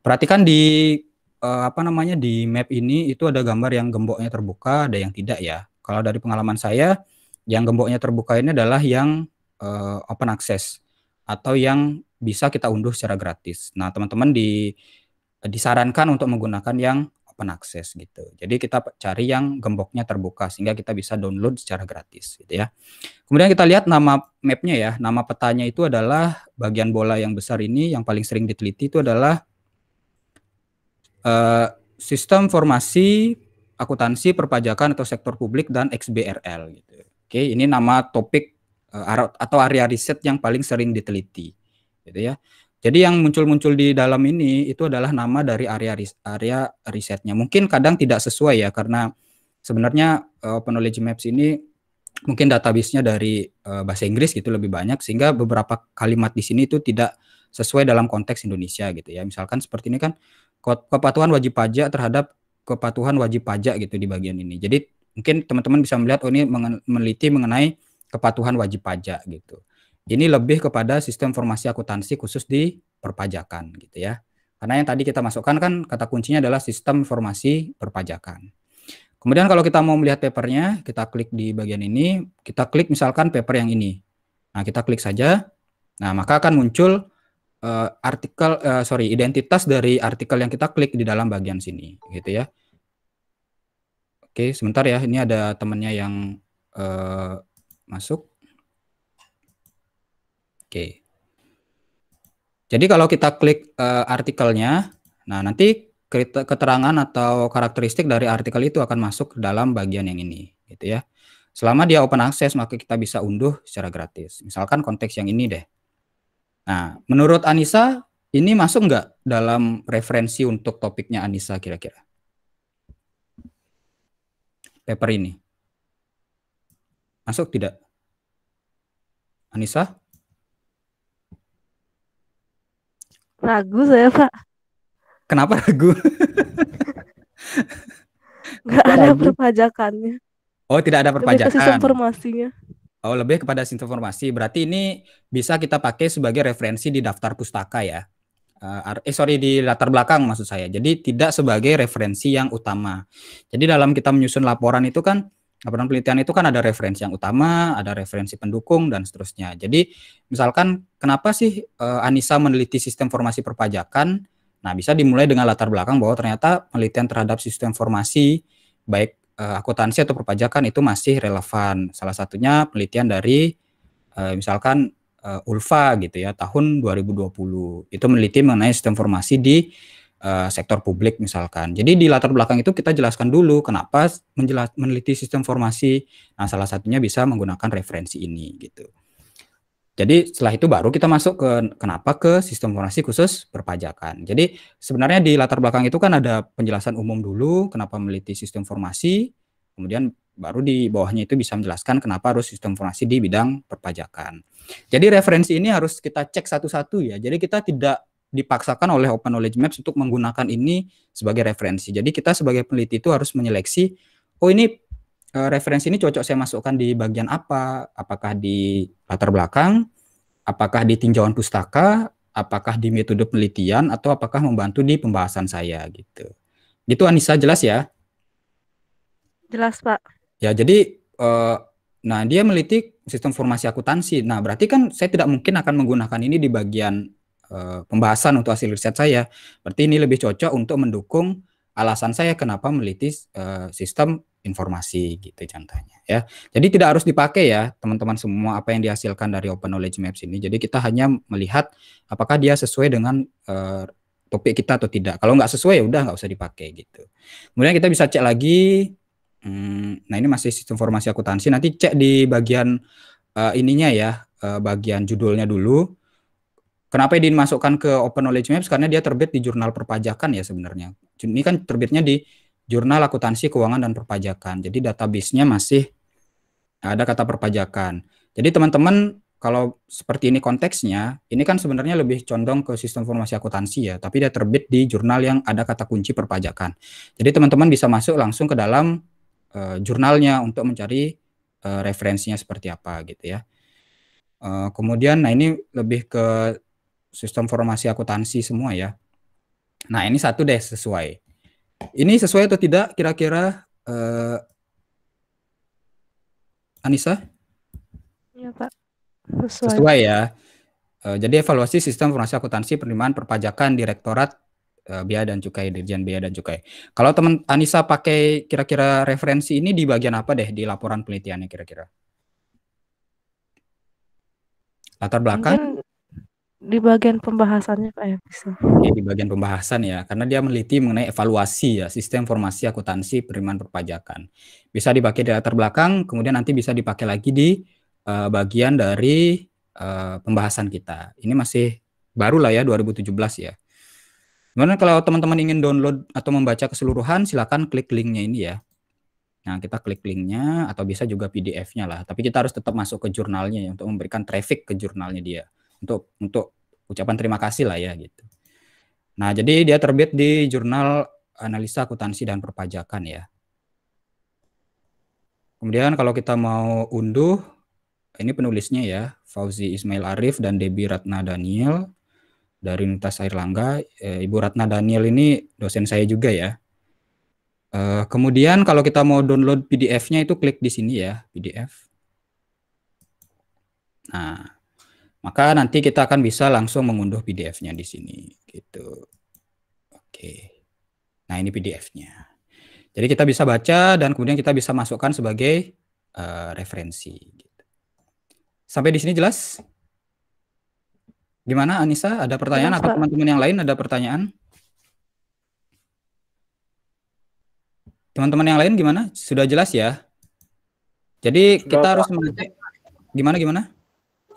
perhatikan di uh, apa namanya di map ini itu ada gambar yang gemboknya terbuka, ada yang tidak ya. Kalau dari pengalaman saya yang gemboknya terbuka ini adalah yang uh, open access atau yang bisa kita unduh secara gratis. Nah, teman-teman di eh, disarankan untuk menggunakan yang open access gitu. Jadi kita cari yang gemboknya terbuka sehingga kita bisa download secara gratis gitu ya. Kemudian kita lihat nama mapnya ya. Nama petanya itu adalah bagian bola yang besar ini yang paling sering diteliti itu adalah uh, sistem formasi akuntansi perpajakan atau sektor publik dan XBRL gitu. Oke, ini nama topik eh, atau area riset yang paling sering diteliti gitu ya. Jadi yang muncul-muncul di dalam ini itu adalah nama dari area ris area risetnya. Mungkin kadang tidak sesuai ya karena sebenarnya uh, eh, Open Knowledge Maps ini mungkin database-nya dari uh, bahasa Inggris gitu lebih banyak sehingga beberapa kalimat di sini itu tidak sesuai dalam konteks Indonesia gitu ya. Misalkan seperti ini kan kepatuhan wajib pajak terhadap kepatuhan wajib pajak gitu di bagian ini. Jadi mungkin teman-teman bisa melihat oh ini meneliti mengenai kepatuhan wajib pajak gitu. Ini lebih kepada sistem formasi akuntansi khusus di perpajakan gitu ya. Karena yang tadi kita masukkan kan kata kuncinya adalah sistem formasi perpajakan. Kemudian kalau kita mau melihat papernya, kita klik di bagian ini, kita klik misalkan paper yang ini. Nah, kita klik saja. Nah, maka akan muncul uh, artikel uh, sorry identitas dari artikel yang kita klik di dalam bagian sini gitu ya oke sebentar ya ini ada temennya yang uh, masuk Oke. Jadi kalau kita klik uh, artikelnya, nah nanti keterangan atau karakteristik dari artikel itu akan masuk ke dalam bagian yang ini, gitu ya. Selama dia open access maka kita bisa unduh secara gratis. Misalkan konteks yang ini deh. Nah, menurut Anissa ini masuk nggak dalam referensi untuk topiknya Anissa kira-kira? Paper ini. Masuk tidak? Anissa? Ragu saya, Pak. Kenapa ragu? nggak ada perpajakannya. Oh, tidak ada perpajakan. Lebih informasinya. Oh, lebih kepada informasi. Berarti ini bisa kita pakai sebagai referensi di daftar pustaka ya. Eh, eh sorry di latar belakang maksud saya. Jadi tidak sebagai referensi yang utama. Jadi dalam kita menyusun laporan itu kan laporan penelitian itu kan ada referensi yang utama, ada referensi pendukung dan seterusnya. Jadi misalkan kenapa sih uh, Anissa meneliti sistem formasi perpajakan? Nah, bisa dimulai dengan latar belakang bahwa ternyata penelitian terhadap sistem formasi baik uh, akuntansi atau perpajakan itu masih relevan. Salah satunya penelitian dari uh, misalkan uh, Ulfa gitu ya tahun 2020. Itu meneliti mengenai sistem formasi di Eh, sektor publik misalkan. Jadi di latar belakang itu kita jelaskan dulu kenapa menjelas, meneliti sistem formasi. Nah, salah satunya bisa menggunakan referensi ini gitu. Jadi setelah itu baru kita masuk ke kenapa ke sistem formasi khusus perpajakan. Jadi sebenarnya di latar belakang itu kan ada penjelasan umum dulu kenapa meneliti sistem formasi, kemudian baru di bawahnya itu bisa menjelaskan kenapa harus sistem formasi di bidang perpajakan. Jadi referensi ini harus kita cek satu-satu ya. Jadi kita tidak dipaksakan oleh Open Knowledge Maps untuk menggunakan ini sebagai referensi. Jadi kita sebagai peneliti itu harus menyeleksi, oh ini e, referensi ini cocok saya masukkan di bagian apa? Apakah di latar belakang? Apakah di tinjauan pustaka? Apakah di metode penelitian? Atau apakah membantu di pembahasan saya gitu? Gitu Anissa jelas ya? Jelas Pak. Ya jadi e, nah dia meliti sistem formasi akuntansi. Nah berarti kan saya tidak mungkin akan menggunakan ini di bagian Eh, pembahasan untuk hasil riset saya. Berarti ini lebih cocok untuk mendukung alasan saya kenapa meliti uh, eh, sistem informasi gitu contohnya ya. Jadi tidak harus dipakai ya teman-teman semua apa yang dihasilkan dari Open Knowledge Maps ini. Jadi kita hanya melihat apakah dia sesuai dengan uh, topik kita atau tidak. Kalau nggak sesuai ya udah nggak usah dipakai gitu. Kemudian kita bisa cek lagi. Hmm, nah ini masih sistem informasi akuntansi. Nanti cek di bagian uh, ininya ya, uh, bagian judulnya dulu. Kenapa dia dimasukkan ke Open Knowledge Maps? Karena dia terbit di jurnal perpajakan ya sebenarnya. Ini kan terbitnya di jurnal akuntansi keuangan dan perpajakan. Jadi database-nya masih ada kata perpajakan. Jadi teman-teman kalau seperti ini konteksnya, ini kan sebenarnya lebih condong ke sistem informasi akuntansi ya, tapi dia terbit di jurnal yang ada kata kunci perpajakan. Jadi teman-teman bisa masuk langsung ke dalam uh, jurnalnya untuk mencari uh, referensinya seperti apa gitu ya. Uh, kemudian, nah ini lebih ke sistem formasi akuntansi semua ya. Nah, ini satu deh sesuai. Ini sesuai atau tidak kira-kira uh, Anissa? Iya, Pak. Sesuai. Sesuai ya. Uh, jadi evaluasi sistem formasi akuntansi penerimaan perpajakan Direktorat uh, Bea dan Cukai, Dirjen biaya dan Cukai. Kalau teman Anissa pakai kira-kira referensi ini di bagian apa deh di laporan penelitiannya kira-kira? Latar belakang? di bagian pembahasannya Pak ya bisa. di bagian pembahasan ya, karena dia meneliti mengenai evaluasi ya sistem formasi akuntansi penerimaan perpajakan. Bisa dipakai di latar belakang, kemudian nanti bisa dipakai lagi di uh, bagian dari uh, pembahasan kita. Ini masih baru lah ya 2017 ya. Kemudian kalau teman-teman ingin download atau membaca keseluruhan, silakan klik linknya ini ya. Nah, kita klik linknya atau bisa juga PDF-nya lah. Tapi kita harus tetap masuk ke jurnalnya ya, untuk memberikan traffic ke jurnalnya dia untuk untuk ucapan terima kasih lah ya gitu. Nah, jadi dia terbit di jurnal analisa akuntansi dan perpajakan ya. Kemudian kalau kita mau unduh, ini penulisnya ya, Fauzi Ismail Arif dan Debi Ratna Daniel dari Universitas Airlangga. Eh, Ibu Ratna Daniel ini dosen saya juga ya. Eh, kemudian kalau kita mau download PDF-nya itu klik di sini ya, PDF. Nah, maka nanti kita akan bisa langsung mengunduh PDF-nya di sini gitu. Oke. Nah, ini PDF-nya. Jadi kita bisa baca dan kemudian kita bisa masukkan sebagai uh, referensi gitu. Sampai di sini jelas? Gimana Anissa, ada pertanyaan atau teman-teman yang lain ada pertanyaan? Teman-teman yang lain gimana? Sudah jelas ya? Jadi Sudah kita harus mengecek gimana gimana?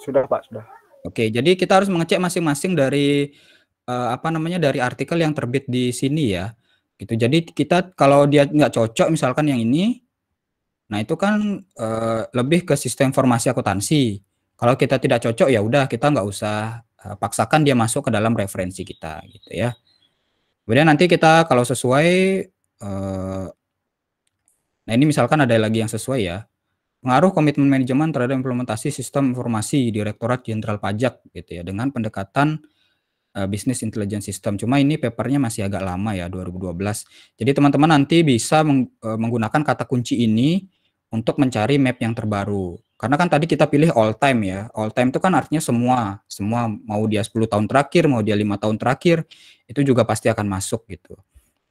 Sudah Pak, sudah. Oke, jadi kita harus mengecek masing-masing dari uh, apa namanya dari artikel yang terbit di sini ya. Gitu. Jadi kita kalau dia nggak cocok misalkan yang ini, nah itu kan uh, lebih ke sistem informasi akuntansi. Kalau kita tidak cocok ya udah kita nggak usah uh, paksakan dia masuk ke dalam referensi kita gitu ya. Kemudian nanti kita kalau sesuai, uh, nah ini misalkan ada lagi yang sesuai ya pengaruh komitmen manajemen terhadap implementasi sistem informasi Direktorat Jenderal Pajak gitu ya dengan pendekatan uh, bisnis intelligence system. Cuma ini papernya masih agak lama ya 2012. Jadi teman-teman nanti bisa meng, eh, menggunakan kata kunci ini untuk mencari map yang terbaru. Karena kan tadi kita pilih all time ya. All time itu kan artinya semua, semua mau dia 10 tahun terakhir, mau dia lima tahun terakhir, itu juga pasti akan masuk gitu.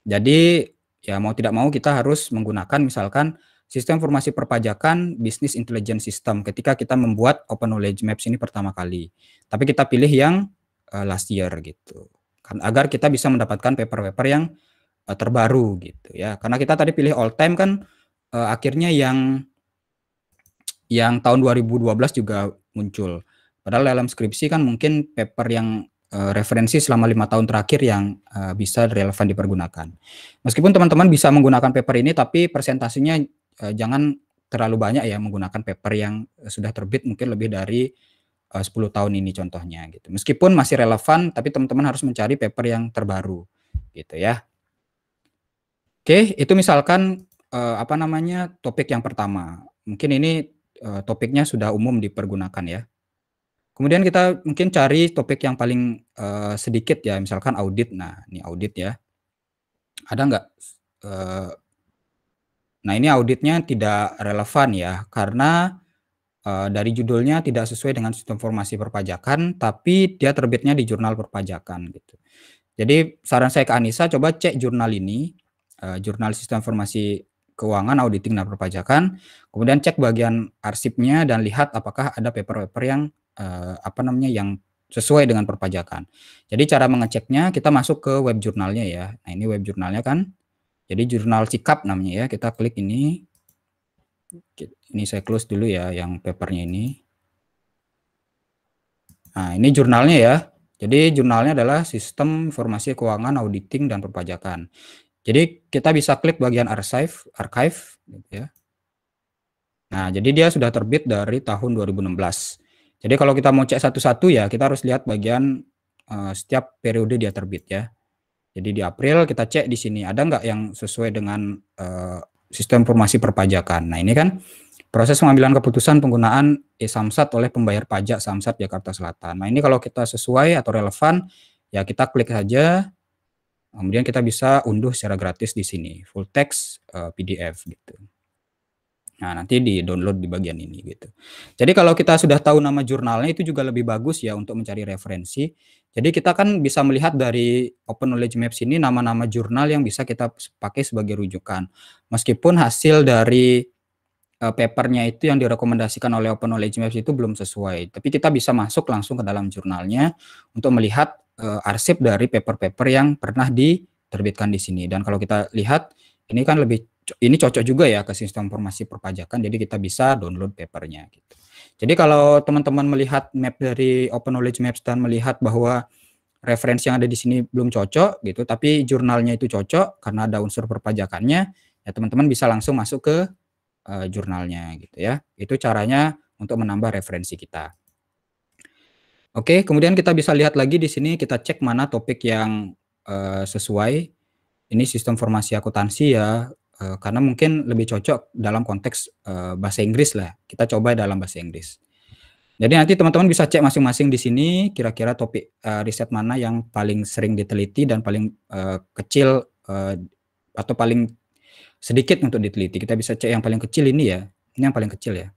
Jadi ya mau tidak mau kita harus menggunakan misalkan sistem informasi perpajakan bisnis intelligence system ketika kita membuat open knowledge maps ini pertama kali. Tapi kita pilih yang uh, last year gitu. Kan agar kita bisa mendapatkan paper-paper yang uh, terbaru gitu ya. Karena kita tadi pilih all time kan uh, akhirnya yang yang tahun 2012 juga muncul. Padahal dalam skripsi kan mungkin paper yang uh, referensi selama lima tahun terakhir yang uh, bisa relevan dipergunakan. Meskipun teman-teman bisa menggunakan paper ini, tapi presentasinya uh, jangan terlalu banyak ya menggunakan paper yang eh, sudah terbit mungkin lebih dari eh, uh, 10 tahun ini contohnya gitu. Meskipun masih relevan tapi teman-teman harus mencari paper yang terbaru gitu ya. Oke, itu misalkan uh, apa namanya topik yang pertama. Mungkin ini uh, topiknya sudah umum dipergunakan ya. Kemudian kita mungkin cari topik yang paling uh, sedikit ya, misalkan audit. Nah, ini audit ya. Ada nggak uh, Nah, ini auditnya tidak relevan ya, karena uh, dari judulnya tidak sesuai dengan sistem formasi perpajakan, tapi dia terbitnya di jurnal perpajakan gitu. Jadi saran saya ke Anissa, coba cek jurnal ini, uh, jurnal sistem formasi keuangan, auditing dan perpajakan. Kemudian cek bagian arsipnya dan lihat apakah ada paper-paper yang uh, apa namanya yang sesuai dengan perpajakan. Jadi cara mengeceknya kita masuk ke web jurnalnya ya. Nah ini web jurnalnya kan jadi jurnal sikap namanya ya. Kita klik ini. Ini saya close dulu ya yang papernya ini. Nah, ini jurnalnya ya. Jadi jurnalnya adalah sistem informasi keuangan, auditing dan perpajakan. Jadi kita bisa klik bagian archive, archive gitu ya. Nah, jadi dia sudah terbit dari tahun 2016. Jadi kalau kita mau cek satu-satu ya, kita harus lihat bagian eh, setiap periode dia terbit ya. Jadi di April kita cek di sini ada nggak yang sesuai dengan uh, sistem informasi perpajakan. Nah ini kan proses pengambilan keputusan penggunaan e-samsat oleh pembayar pajak Samsat Jakarta Selatan. Nah ini kalau kita sesuai atau relevan ya kita klik saja. Kemudian kita bisa unduh secara gratis di sini full text uh, eh, PDF gitu. Nah, nanti di download di bagian ini gitu. Jadi kalau kita sudah tahu nama jurnalnya itu juga lebih bagus ya untuk mencari referensi. Jadi kita kan bisa melihat dari Open Knowledge Maps ini nama-nama jurnal yang bisa kita pakai sebagai rujukan. Meskipun hasil dari uh, papernya itu yang direkomendasikan oleh Open Knowledge Maps itu belum sesuai, tapi kita bisa masuk langsung ke dalam jurnalnya untuk melihat uh, arsip dari paper-paper yang pernah diterbitkan di sini. Dan kalau kita lihat ini kan lebih ini cocok juga ya ke sistem informasi perpajakan, jadi kita bisa download papernya gitu. Jadi kalau teman-teman melihat map dari Open Knowledge Maps dan melihat bahwa referensi yang ada di sini belum cocok gitu, tapi jurnalnya itu cocok karena ada unsur perpajakannya, ya teman-teman bisa langsung masuk ke uh, jurnalnya gitu ya. Itu caranya untuk menambah referensi kita. Oke, kemudian kita bisa lihat lagi di sini kita cek mana topik yang uh, sesuai. Ini sistem formasi akuntansi ya, Eh, karena mungkin lebih cocok dalam konteks uh, bahasa Inggris lah. Kita coba dalam bahasa Inggris. Jadi nanti teman-teman bisa cek masing-masing di sini kira-kira topik uh, riset mana yang paling sering diteliti dan paling uh, kecil uh, atau paling sedikit untuk diteliti. Kita bisa cek yang paling kecil ini ya. Ini yang paling kecil ya.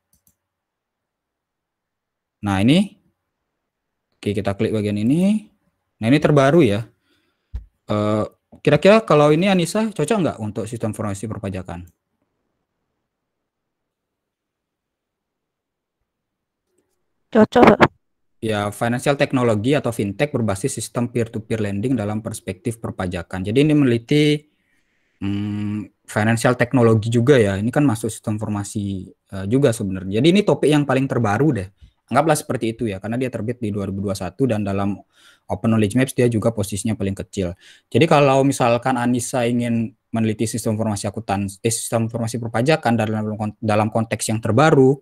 Nah, ini Oke, kita klik bagian ini. Nah, ini terbaru ya. Uh, Kira-kira kalau ini Anissa cocok nggak untuk sistem informasi perpajakan? Cocok. Ya, financial technology atau fintech berbasis sistem peer-to-peer -peer lending dalam perspektif perpajakan. Jadi ini meneliti hmm, financial technology juga ya. Ini kan masuk sistem informasi uh, eh, juga sebenarnya. Jadi ini topik yang paling terbaru deh anggaplah seperti itu ya karena dia terbit di 2021 dan dalam open knowledge maps dia juga posisinya paling kecil. Jadi kalau misalkan Anissa ingin meneliti sistem informasi akutan eh, sistem informasi perpajakan dalam dalam konteks yang terbaru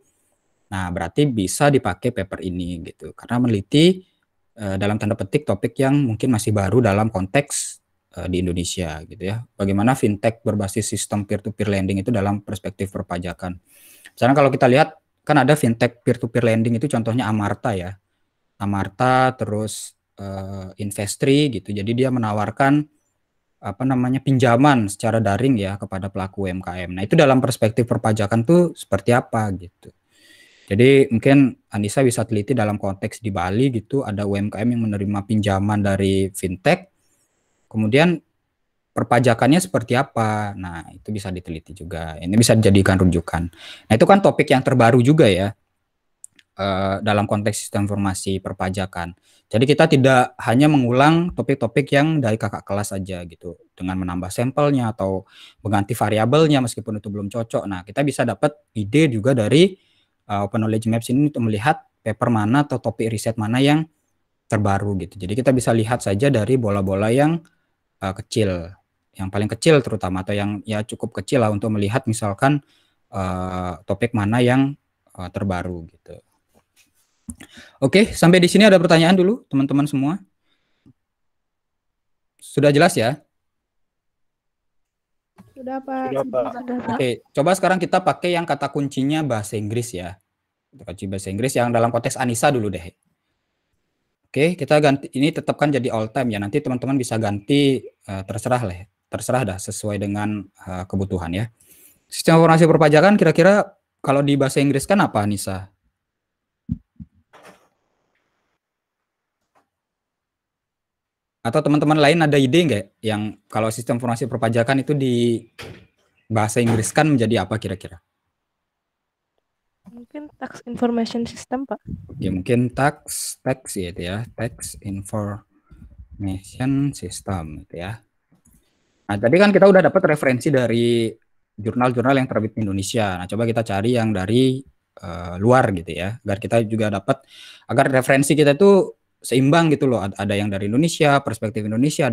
nah berarti bisa dipakai paper ini gitu karena meneliti eh, dalam tanda petik topik yang mungkin masih baru dalam konteks eh, di Indonesia gitu ya bagaimana fintech berbasis sistem peer to peer lending itu dalam perspektif perpajakan sekarang kalau kita lihat kan ada fintech peer-to-peer lending itu contohnya Amarta ya. Amarta terus uh, Investri gitu. Jadi dia menawarkan apa namanya pinjaman secara daring ya kepada pelaku UMKM. Nah, itu dalam perspektif perpajakan tuh seperti apa gitu. Jadi mungkin Anissa bisa teliti dalam konteks di Bali gitu ada UMKM yang menerima pinjaman dari fintech. Kemudian perpajakannya seperti apa. Nah, itu bisa diteliti juga. Ini bisa dijadikan rujukan. Nah, itu kan topik yang terbaru juga ya eh, dalam konteks sistem informasi perpajakan. Jadi kita tidak hanya mengulang topik-topik yang dari kakak kelas aja gitu dengan menambah sampelnya atau mengganti variabelnya meskipun itu belum cocok. Nah, kita bisa dapat ide juga dari uh, Open Knowledge Maps ini untuk melihat paper mana atau topik riset mana yang terbaru gitu. Jadi kita bisa lihat saja dari bola-bola yang uh, kecil yang paling kecil terutama atau yang ya cukup kecil lah untuk melihat misalkan uh, topik mana yang uh, terbaru gitu. Oke, sampai di sini ada pertanyaan dulu teman-teman semua. Sudah jelas ya? Sudah Pak. Sudah, Pak. Oke, coba sekarang kita pakai yang kata kuncinya bahasa Inggris ya. Kunci bahasa Inggris yang dalam konteks Anissa dulu deh. Oke, kita ganti ini tetapkan jadi all time ya. Nanti teman-teman bisa ganti uh, terserah lah. Ya terserah dah sesuai dengan uh, kebutuhan ya. Sistem informasi perpajakan kira-kira kalau di bahasa Inggris kan apa Nisa? Atau teman-teman lain ada ide nggak yang kalau sistem informasi perpajakan itu di bahasa Inggris kan menjadi apa kira-kira? Mungkin tax information system, Pak. Ya, mungkin tax tax ya itu ya, tax information system itu ya. Nah, tadi kan kita udah dapat referensi dari jurnal-jurnal yang terbit di Indonesia. Nah, coba kita cari yang dari uh, luar gitu ya, agar kita juga dapat agar referensi kita tuh seimbang gitu loh. Ada yang dari Indonesia, perspektif Indonesia,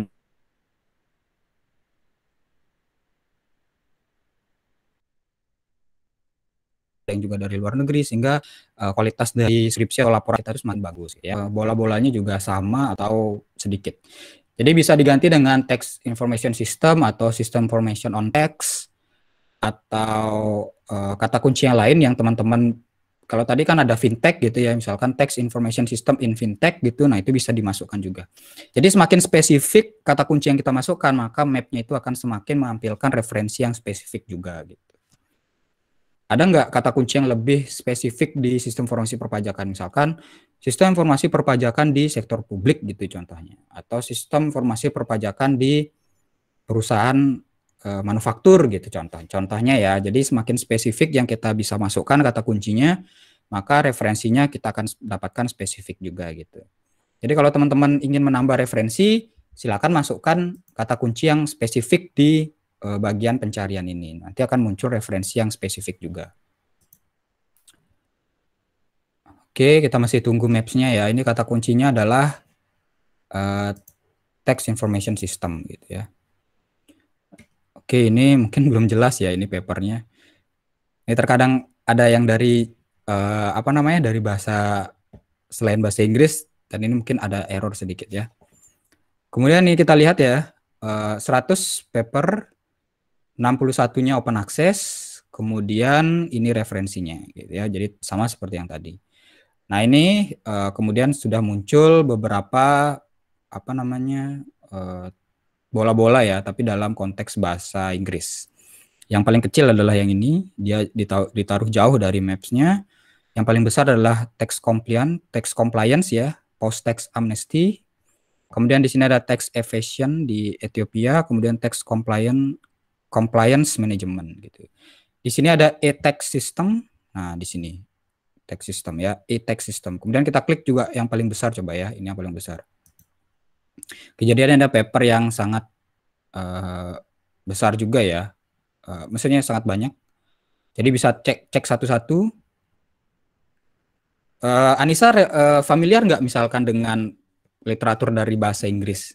yang juga dari luar negeri sehingga uh, kualitas dari skripsi atau laporan kita harus semakin bagus gitu ya. Bola-bolanya juga sama atau sedikit. Jadi bisa diganti dengan text information system atau system information on text atau uh, kata kunci yang lain yang teman-teman kalau tadi kan ada fintech gitu ya misalkan text information system in fintech gitu nah itu bisa dimasukkan juga. Jadi semakin spesifik kata kunci yang kita masukkan maka mapnya itu akan semakin menampilkan referensi yang spesifik juga gitu. Ada nggak kata kunci yang lebih spesifik di sistem informasi perpajakan misalkan sistem informasi perpajakan di sektor publik gitu contohnya atau sistem informasi perpajakan di perusahaan e, manufaktur gitu contoh contohnya ya jadi semakin spesifik yang kita bisa masukkan kata kuncinya maka referensinya kita akan dapatkan spesifik juga gitu jadi kalau teman-teman ingin menambah referensi silakan masukkan kata kunci yang spesifik di e, bagian pencarian ini nanti akan muncul referensi yang spesifik juga Oke, kita masih tunggu maps-nya ya. Ini kata kuncinya adalah uh, text information system gitu ya. Oke, ini mungkin belum jelas ya ini papernya. Ini terkadang ada yang dari uh, apa namanya dari bahasa selain bahasa Inggris dan ini mungkin ada error sedikit ya. Kemudian ini kita lihat ya uh, eh, 100 paper 61-nya open access, kemudian ini referensinya gitu ya. Jadi sama seperti yang tadi. Nah ini uh, kemudian sudah muncul beberapa apa namanya eh, bola-bola uh, ya, tapi dalam konteks bahasa Inggris. Yang paling kecil adalah yang ini, dia ditaruh jauh dari maps-nya. Yang paling besar adalah tax compliance, tax compliance ya, post tax amnesty. Kemudian di sini ada tax evasion di Ethiopia, kemudian tax compliance compliance management gitu. Di sini ada e-tax system. Nah, di sini teks system ya, e tag system. Kemudian kita klik juga yang paling besar coba ya, ini yang paling besar. Kejadian ada paper yang sangat uh, besar juga ya, uh, eh, mesinnya sangat banyak. Jadi bisa cek cek satu-satu. Uh, Anissa uh, familiar nggak misalkan dengan literatur dari bahasa Inggris?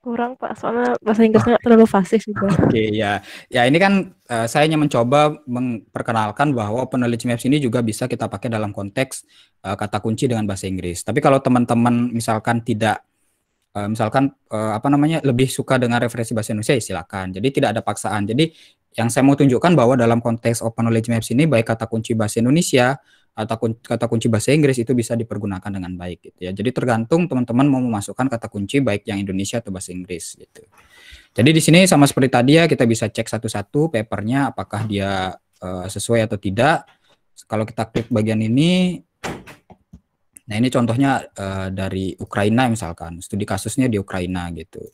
kurang pak soalnya bahasa Inggrisnya terlalu fasih juga. Oke okay, ya, ya ini kan uh, saya hanya mencoba memperkenalkan bahwa knowledge maps ini juga bisa kita pakai dalam konteks uh, kata kunci dengan bahasa Inggris. Tapi kalau teman-teman misalkan tidak uh, misalkan uh, apa namanya lebih suka dengan referensi bahasa Indonesia ya silakan. Jadi tidak ada paksaan. Jadi yang saya mau tunjukkan bahwa dalam konteks open knowledge maps ini baik kata kunci bahasa Indonesia kata kunci, kata kunci bahasa Inggris itu bisa dipergunakan dengan baik gitu ya. Jadi tergantung teman-teman mau memasukkan kata kunci baik yang Indonesia atau bahasa Inggris gitu. Jadi di sini sama seperti tadi ya kita bisa cek satu-satu papernya apakah dia uh, sesuai atau tidak. Kalau kita klik bagian ini, nah ini contohnya uh, dari Ukraina misalkan studi kasusnya di Ukraina gitu.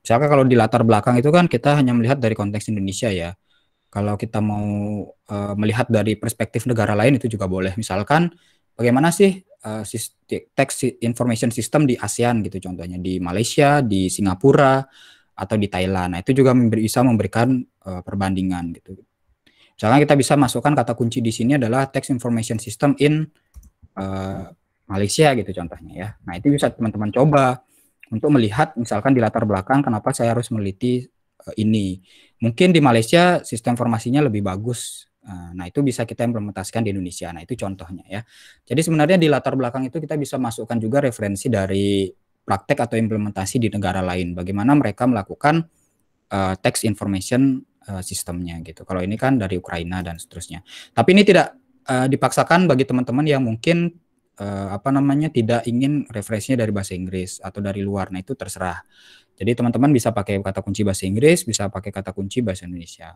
Misalkan kalau di latar belakang itu kan kita hanya melihat dari konteks Indonesia ya kalau kita mau uh, melihat dari perspektif negara lain itu juga boleh. Misalkan bagaimana sih uh, eh, tax information system di ASEAN gitu contohnya di Malaysia, di Singapura atau di Thailand. Nah, itu juga bisa memberikan uh, perbandingan gitu. Misalkan kita bisa masukkan kata kunci di sini adalah tax information system in uh, Malaysia gitu contohnya ya. Nah, itu bisa teman-teman coba untuk melihat misalkan di latar belakang kenapa saya harus meliti Eh, ini. Mungkin di Malaysia sistem formasinya lebih bagus. Eh, nah, itu bisa kita implementasikan di Indonesia. Nah, itu contohnya ya. Jadi sebenarnya di latar belakang itu kita bisa masukkan juga referensi dari praktek atau implementasi di negara lain. Bagaimana mereka melakukan uh, eh, text information uh, sistemnya gitu. Kalau ini kan dari Ukraina dan seterusnya. Tapi ini tidak uh, dipaksakan bagi teman-teman yang mungkin uh, apa namanya tidak ingin referensinya dari bahasa Inggris atau dari luar. Nah, itu terserah. Jadi teman-teman bisa pakai kata kunci bahasa Inggris, bisa pakai kata kunci bahasa Indonesia.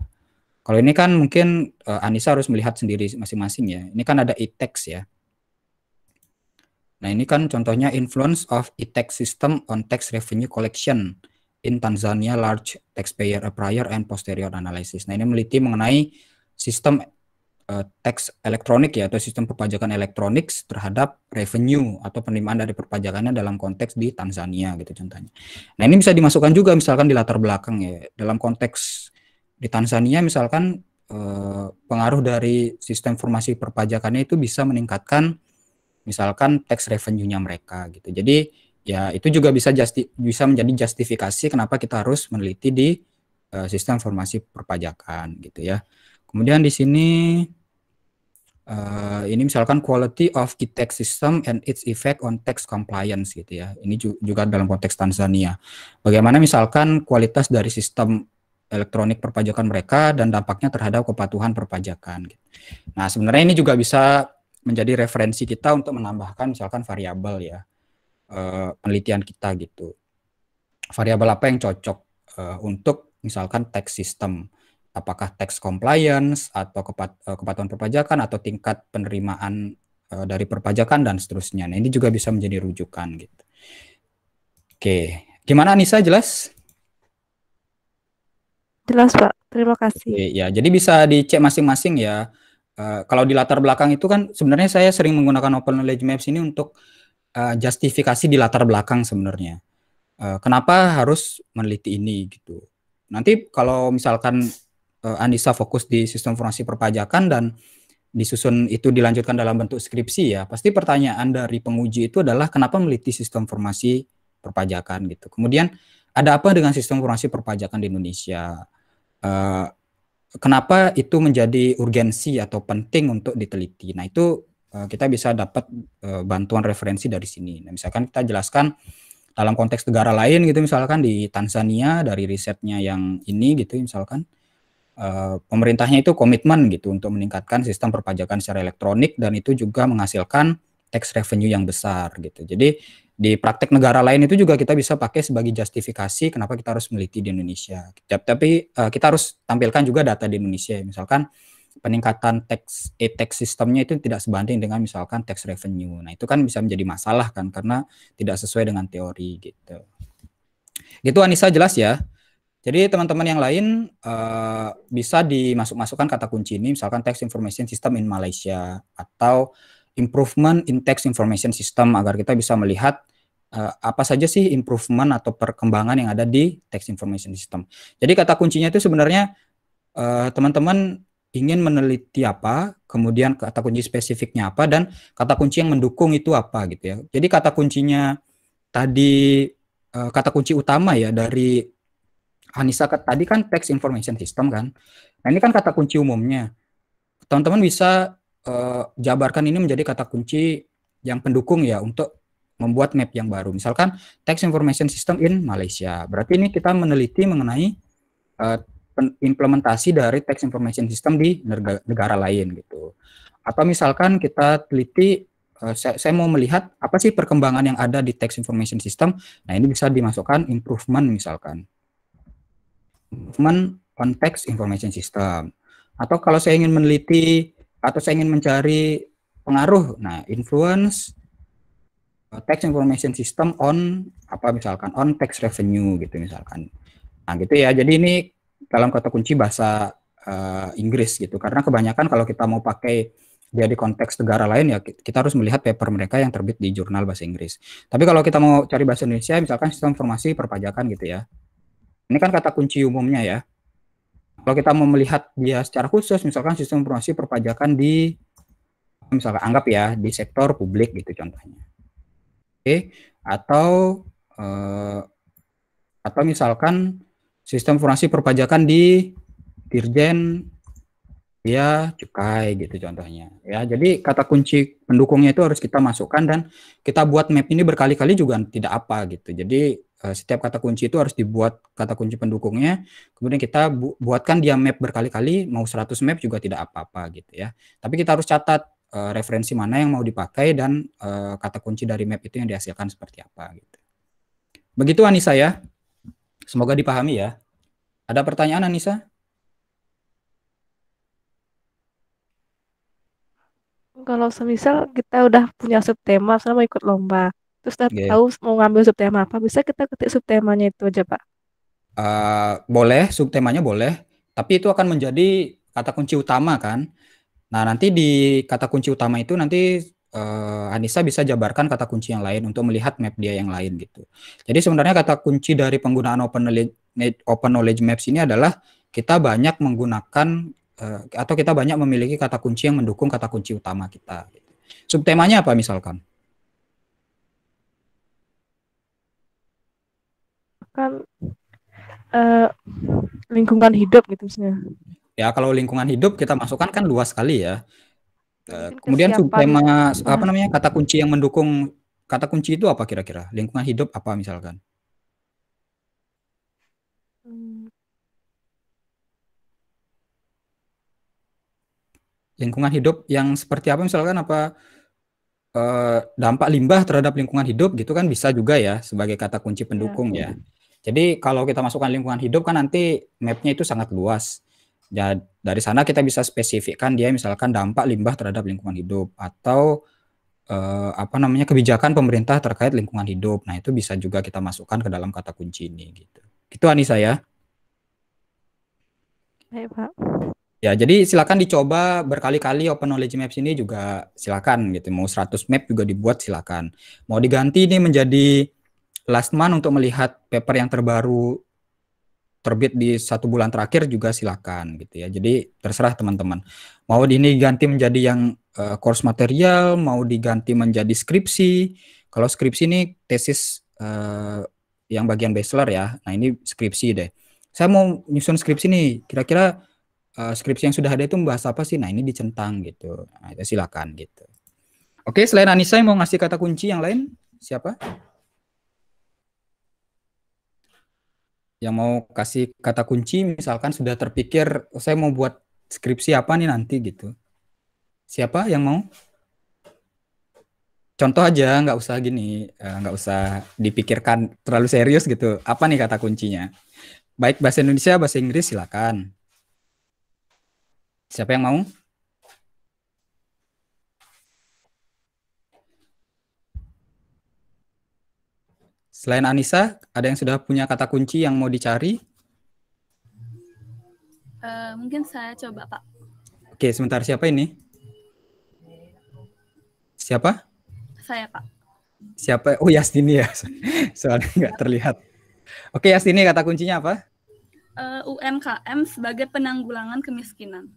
Kalau ini kan mungkin uh, Anissa harus melihat sendiri masing-masing ya. Ini kan ada e-text ya. Nah ini kan contohnya influence of e text system on tax revenue collection in Tanzania large taxpayer prior and posterior analysis. Nah ini meliti mengenai sistem Eh, teks tax elektronik ya atau sistem perpajakan elektronik terhadap revenue atau penerimaan dari perpajakannya dalam konteks di Tanzania gitu contohnya. Nah ini bisa dimasukkan juga misalkan di latar belakang ya dalam konteks di Tanzania misalkan eh, pengaruh dari sistem formasi perpajakannya itu bisa meningkatkan misalkan tax revenue-nya mereka gitu. Jadi ya itu juga bisa justi bisa menjadi justifikasi kenapa kita harus meneliti di uh, sistem formasi perpajakan gitu ya. Kemudian di sini uh, ini misalkan quality of the tax system and its effect on tax compliance gitu ya. Ini juga dalam konteks Tanzania. Bagaimana misalkan kualitas dari sistem elektronik perpajakan mereka dan dampaknya terhadap kepatuhan perpajakan. Gitu. Nah sebenarnya ini juga bisa menjadi referensi kita untuk menambahkan misalkan variabel ya eh, penelitian kita gitu. Variabel apa yang cocok eh, untuk misalkan tax system apakah tax compliance atau kepat, eh, kepatuhan perpajakan atau tingkat penerimaan uh, dari perpajakan dan seterusnya. Nah, ini juga bisa menjadi rujukan gitu. Oke, gimana Anissa jelas? Jelas, Pak. Terima kasih. Oke, ya, jadi bisa dicek masing-masing ya. Uh, kalau di latar belakang itu kan sebenarnya saya sering menggunakan Open Knowledge Maps ini untuk uh, justifikasi di latar belakang sebenarnya. Uh, kenapa harus meneliti ini gitu. Nanti kalau misalkan uh, eh, Anissa fokus di sistem informasi perpajakan dan disusun itu dilanjutkan dalam bentuk skripsi ya, pasti pertanyaan dari penguji itu adalah kenapa meliti sistem informasi perpajakan gitu. Kemudian ada apa dengan sistem informasi perpajakan di Indonesia? Uh, kenapa itu menjadi urgensi atau penting untuk diteliti? Nah itu eh, kita bisa dapat bantuan referensi dari sini. Nah, misalkan kita jelaskan dalam konteks negara lain gitu, misalkan di Tanzania dari risetnya yang ini gitu, misalkan Eh, pemerintahnya itu komitmen gitu untuk meningkatkan sistem perpajakan secara elektronik dan itu juga menghasilkan tax revenue yang besar gitu. Jadi di praktek negara lain itu juga kita bisa pakai sebagai justifikasi kenapa kita harus meliti di Indonesia. Tapi eh, kita harus tampilkan juga data di Indonesia. Misalkan peningkatan tax e tax sistemnya itu tidak sebanding dengan misalkan tax revenue. Nah, itu kan bisa menjadi masalah kan karena tidak sesuai dengan teori gitu. Gitu Anissa jelas ya? Jadi teman-teman yang lain uh, bisa dimasuk-masukkan kata kunci ini, misalkan text information system in Malaysia atau improvement in text information system agar kita bisa melihat uh, apa saja sih improvement atau perkembangan yang ada di text information system. Jadi kata kuncinya itu sebenarnya eh, teman-teman uh, ingin meneliti apa, kemudian kata kunci spesifiknya apa dan kata kunci yang mendukung itu apa gitu ya. Jadi kata kuncinya tadi uh, kata kunci utama ya dari Anissa tadi kan text information system kan. Nah ini kan kata kunci umumnya. Teman-teman bisa uh, jabarkan ini menjadi kata kunci yang pendukung ya untuk membuat map yang baru. Misalkan text information system in Malaysia. Berarti ini kita meneliti mengenai uh, implementasi dari text information system di negara, negara lain gitu. Atau misalkan kita teliti eh, saya, saya mau melihat apa sih perkembangan yang ada di text information system. Nah, ini bisa dimasukkan improvement misalkan movement text information system. Atau kalau saya ingin meneliti atau saya ingin mencari pengaruh, nah influence eh, text information system on apa misalkan on tax revenue gitu misalkan. Nah gitu ya. Jadi ini dalam kata kunci bahasa uh, Inggris gitu. Karena kebanyakan kalau kita mau pakai dia di konteks negara lain ya kita harus melihat paper mereka yang terbit di jurnal bahasa Inggris. Tapi kalau kita mau cari bahasa Indonesia misalkan sistem informasi perpajakan gitu ya. Ini kan kata kunci umumnya ya. Kalau kita mau melihat dia secara khusus, misalkan sistem informasi perpajakan di, misalkan anggap ya, di sektor publik gitu contohnya. Oke, atau eh, atau misalkan sistem informasi perpajakan di Dirjen ya cukai gitu contohnya ya jadi kata kunci pendukungnya itu harus kita masukkan dan kita buat map ini berkali-kali juga tidak apa gitu jadi Eh, setiap kata kunci itu harus dibuat kata kunci pendukungnya. Kemudian kita bu buatkan dia map berkali-kali, mau 100 map juga tidak apa-apa gitu ya. Tapi kita harus catat uh, referensi mana yang mau dipakai dan uh, kata kunci dari map itu yang dihasilkan seperti apa gitu. Begitu Anissa ya. Semoga dipahami ya. Ada pertanyaan Anissa? Kalau semisal kita udah punya subtema, saya mau ikut lomba, terus kita yeah. tahu mau ngambil subtema apa bisa kita ketik subtemanya itu aja pak uh, boleh subtemanya boleh tapi itu akan menjadi kata kunci utama kan nah nanti di kata kunci utama itu nanti uh, Anissa bisa jabarkan kata kunci yang lain untuk melihat map dia yang lain gitu jadi sebenarnya kata kunci dari penggunaan open knowledge, open knowledge maps ini adalah kita banyak menggunakan uh, atau kita banyak memiliki kata kunci yang mendukung kata kunci utama kita. Gitu. Subtemanya apa misalkan? kan uh, lingkungan hidup gitu misalnya. Ya kalau lingkungan hidup kita masukkan kan luas sekali ya. Uh, kemudian subtema ya. apa ah. namanya kata kunci yang mendukung kata kunci itu apa kira-kira? Lingkungan hidup apa misalkan? Hmm. Lingkungan hidup yang seperti apa misalkan apa eh, dampak limbah terhadap lingkungan hidup gitu kan bisa juga ya sebagai kata kunci pendukung iya. ya. ya. Jadi kalau kita masukkan lingkungan hidup kan nanti mapnya itu sangat luas. Ya, dari sana kita bisa spesifikkan dia misalkan dampak limbah terhadap lingkungan hidup atau eh, apa namanya kebijakan pemerintah terkait lingkungan hidup. Nah itu bisa juga kita masukkan ke dalam kata kunci ini gitu. Itu Anissa ya. Baik Pak. Ya, jadi silakan dicoba berkali-kali open knowledge maps ini juga silakan gitu. Mau 100 map juga dibuat silakan. Mau diganti ini menjadi last month untuk melihat paper yang terbaru terbit di satu bulan terakhir juga silakan gitu ya. Jadi terserah teman-teman. Mau ini ganti menjadi yang uh, course material, mau diganti menjadi skripsi. Kalau skripsi ini tesis uh, yang bagian bachelor ya. Nah ini skripsi deh. Saya mau nyusun skripsi nih. Kira-kira uh, skripsi yang sudah ada itu membahas apa sih? Nah ini dicentang gitu. Nah, silakan gitu. Oke, selain Anissa yang mau ngasih kata kunci yang lain siapa? yang mau kasih kata kunci misalkan sudah terpikir saya mau buat skripsi apa nih nanti gitu. Siapa yang mau? Contoh aja, nggak usah gini, eh, nggak usah dipikirkan terlalu serius gitu. Apa nih kata kuncinya? Baik bahasa Indonesia, bahasa Inggris silakan. Siapa yang mau? Selain Anissa, ada yang sudah punya kata kunci yang mau dicari? Uh, mungkin saya coba, Pak. Oke, sebentar. Siapa ini? Siapa? Saya, Pak. Siapa? Oh, Yastini ya. Soalnya nggak terlihat. Oke, Yastini, kata kuncinya apa? Uh, eh, UMKM sebagai penanggulangan kemiskinan.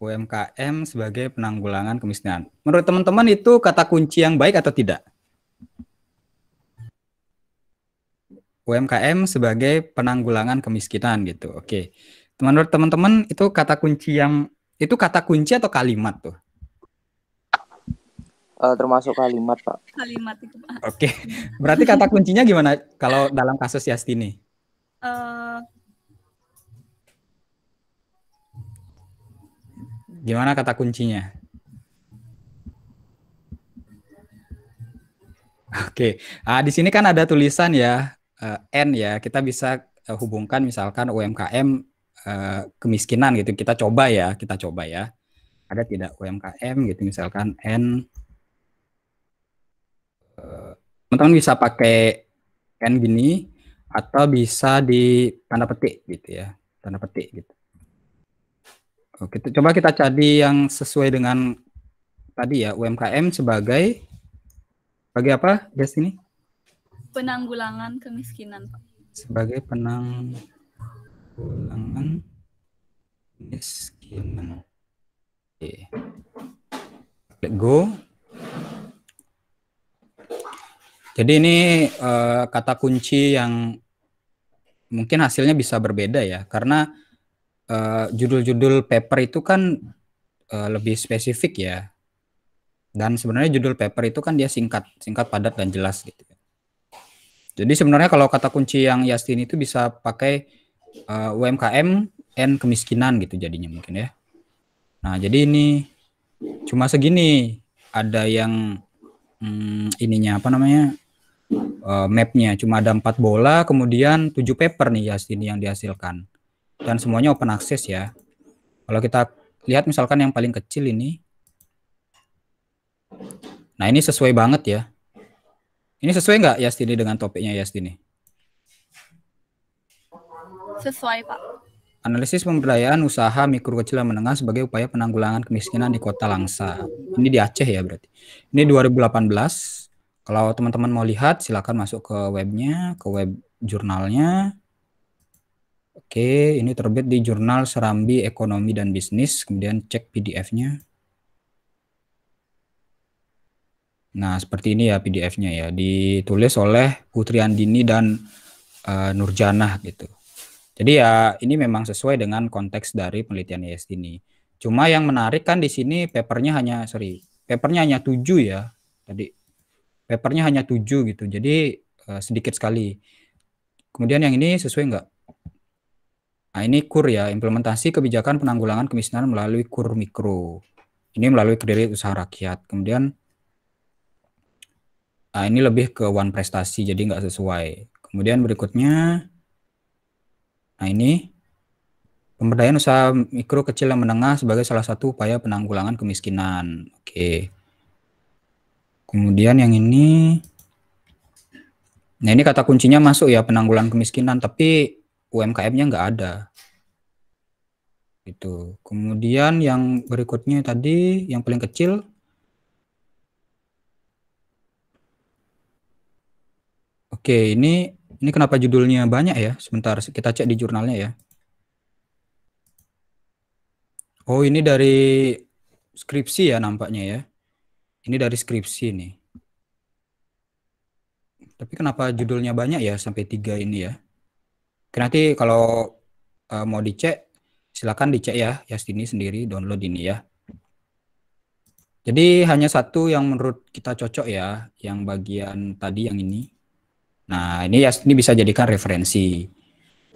UMKM sebagai penanggulangan kemiskinan. Menurut teman-teman itu kata kunci yang baik atau tidak? UMKM sebagai penanggulangan kemiskinan gitu. Oke. Menurut teman-teman itu kata kunci yang itu kata kunci atau kalimat tuh? Uh, termasuk kalimat, Pak. Kalimat itu, Pak. Oke. Okay. Berarti kata kuncinya gimana kalau dalam kasus Yastini? Uh... Eh. Gimana kata kuncinya? Oke, okay. ah, di sini kan ada tulisan ya uh, N ya, kita bisa uh, hubungkan misalkan UMKM uh, eh, kemiskinan gitu. Kita coba ya, kita coba ya. Ada tidak UMKM gitu misalkan N teman-teman uh, bisa pakai N gini atau bisa di tanda petik gitu ya, tanda petik gitu. Oke, coba kita cari yang sesuai dengan tadi ya UMKM sebagai bagi apa guys ini? penanggulangan kemiskinan, Pak. Sebagai penanggulangan kemiskinan. Oke. Okay. Let go. Jadi ini uh, kata kunci yang mungkin hasilnya bisa berbeda ya, karena eh, judul-judul uh, paper itu kan uh, lebih spesifik ya. Dan sebenarnya judul paper itu kan dia singkat, singkat, padat dan jelas gitu. Ya. Jadi sebenarnya kalau kata kunci yang Yastin itu bisa pakai uh, UMKM n kemiskinan gitu jadinya mungkin ya. Nah, jadi ini cuma segini ada yang hmm, ininya apa namanya? Uh, mapnya cuma ada empat bola kemudian tujuh paper nih Yastin yang dihasilkan dan semuanya open access ya kalau kita lihat misalkan yang paling kecil ini Nah, ini sesuai banget ya. Ini sesuai nggak Yastini dengan topiknya Yastini? Sesuai Pak. Analisis pemberdayaan usaha mikro kecil dan menengah sebagai upaya penanggulangan kemiskinan di kota Langsa. Ini di Aceh ya berarti. Ini 2018. Kalau teman-teman mau lihat silakan masuk ke webnya, ke web jurnalnya. Oke, ini terbit di jurnal Serambi Ekonomi dan Bisnis. Kemudian cek PDF-nya. Nah, seperti ini ya PDF-nya ya, ditulis oleh Putri Andini dan uh, eh, Nurjana gitu. Jadi ya ini memang sesuai dengan konteks dari penelitian IST ini. Cuma yang menarik kan di sini papernya hanya sorry, papernya hanya tujuh ya tadi. Papernya hanya tujuh gitu. Jadi uh, sedikit sekali. Kemudian yang ini sesuai nggak? Nah, ini KUR ya, implementasi kebijakan penanggulangan kemiskinan melalui KUR mikro. Ini melalui kredit usaha rakyat. Kemudian Nah, ini lebih ke one prestasi, jadi nggak sesuai. Kemudian berikutnya, nah ini pemberdayaan usaha mikro kecil dan menengah sebagai salah satu upaya penanggulangan kemiskinan. Oke. Kemudian yang ini, nah ini kata kuncinya masuk ya penanggulangan kemiskinan, tapi UMKM-nya nggak ada. Itu. Kemudian yang berikutnya tadi, yang paling kecil, Oke, ini ini kenapa judulnya banyak ya? Sebentar, kita cek di jurnalnya ya. Oh, ini dari skripsi ya nampaknya ya. Ini dari skripsi nih. Tapi kenapa judulnya banyak ya sampai tiga ini ya? Nanti kalau uh, mau dicek, silakan dicek ya. Ya sini sendiri download ini ya. Jadi hanya satu yang menurut kita cocok ya, yang bagian tadi yang ini. Nah, ini Yastini bisa jadikan referensi.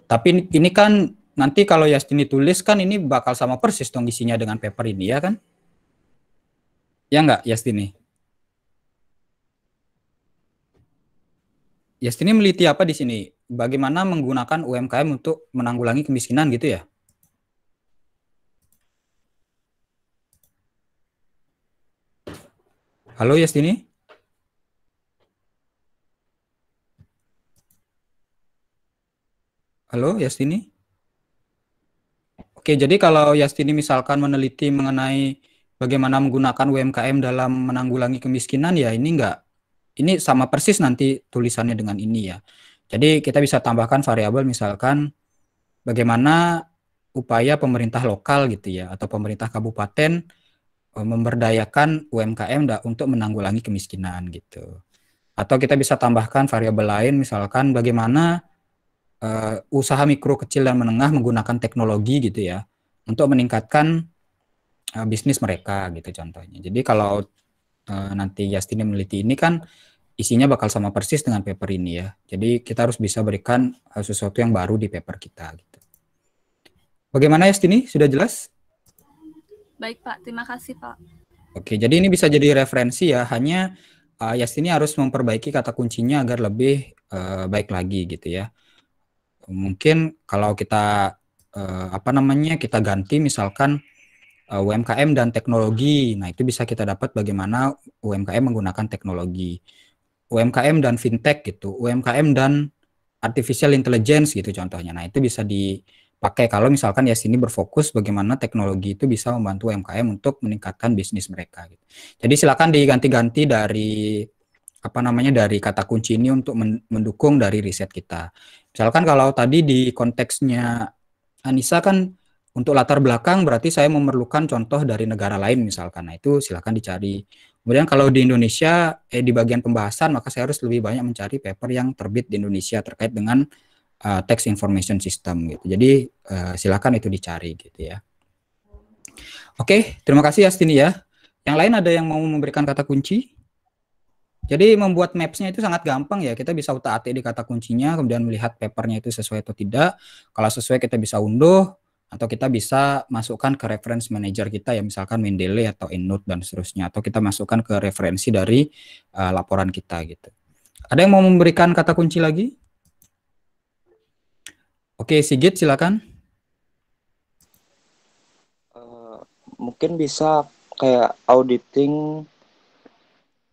Tapi ini, kan nanti kalau Yasni tulis kan ini bakal sama persis dong isinya dengan paper ini ya kan? Ya enggak Yasni? Yasni meliti apa di sini? Bagaimana menggunakan UMKM untuk menanggulangi kemiskinan gitu ya? Halo Yasni? Halo, Yastini? Oke, jadi kalau Yastini misalkan meneliti mengenai bagaimana menggunakan UMKM dalam menanggulangi kemiskinan, ya ini enggak. Ini sama persis nanti tulisannya dengan ini ya. Jadi kita bisa tambahkan variabel misalkan bagaimana upaya pemerintah lokal gitu ya, atau pemerintah kabupaten e, memberdayakan UMKM untuk menanggulangi kemiskinan gitu. Atau kita bisa tambahkan variabel lain misalkan bagaimana uh, usaha mikro kecil dan menengah menggunakan teknologi gitu ya untuk meningkatkan uh, bisnis mereka gitu contohnya. Jadi kalau uh, nanti Yastini meneliti ini kan isinya bakal sama persis dengan paper ini ya. Jadi kita harus bisa berikan uh, sesuatu yang baru di paper kita gitu. Bagaimana Yastini? Sudah jelas? Baik Pak, terima kasih Pak. Oke, jadi ini bisa jadi referensi ya. Hanya uh, Yastini harus memperbaiki kata kuncinya agar lebih uh, baik lagi gitu ya mungkin kalau kita uh, apa namanya kita ganti misalkan uh, eh, UMKM dan teknologi nah itu bisa kita dapat bagaimana UMKM menggunakan teknologi UMKM dan fintech gitu UMKM dan artificial intelligence gitu contohnya nah itu bisa dipakai kalau misalkan ya sini berfokus bagaimana teknologi itu bisa membantu UMKM untuk meningkatkan bisnis mereka gitu. jadi silakan diganti-ganti dari apa namanya dari kata kunci ini untuk mendukung dari riset kita. Misalkan kalau tadi di konteksnya Anissa kan untuk latar belakang berarti saya memerlukan contoh dari negara lain misalkan. Nah, itu silakan dicari. Kemudian kalau di Indonesia eh di bagian pembahasan maka saya harus lebih banyak mencari paper yang terbit di Indonesia terkait dengan uh, text information system gitu. Jadi uh, silakan itu dicari gitu ya. Oke, terima kasih Astini ya. Yang lain ada yang mau memberikan kata kunci? Jadi membuat maps-nya itu sangat gampang ya. Kita bisa utak-atik di kata kuncinya, kemudian melihat papernya itu sesuai atau tidak. Kalau sesuai kita bisa unduh, atau kita bisa masukkan ke reference manager kita ya misalkan Mendeley atau EndNote dan seterusnya atau kita masukkan ke referensi dari uh, laporan kita gitu. Ada yang mau memberikan kata kunci lagi? Oke, Sigit silakan. Uh, mungkin bisa kayak auditing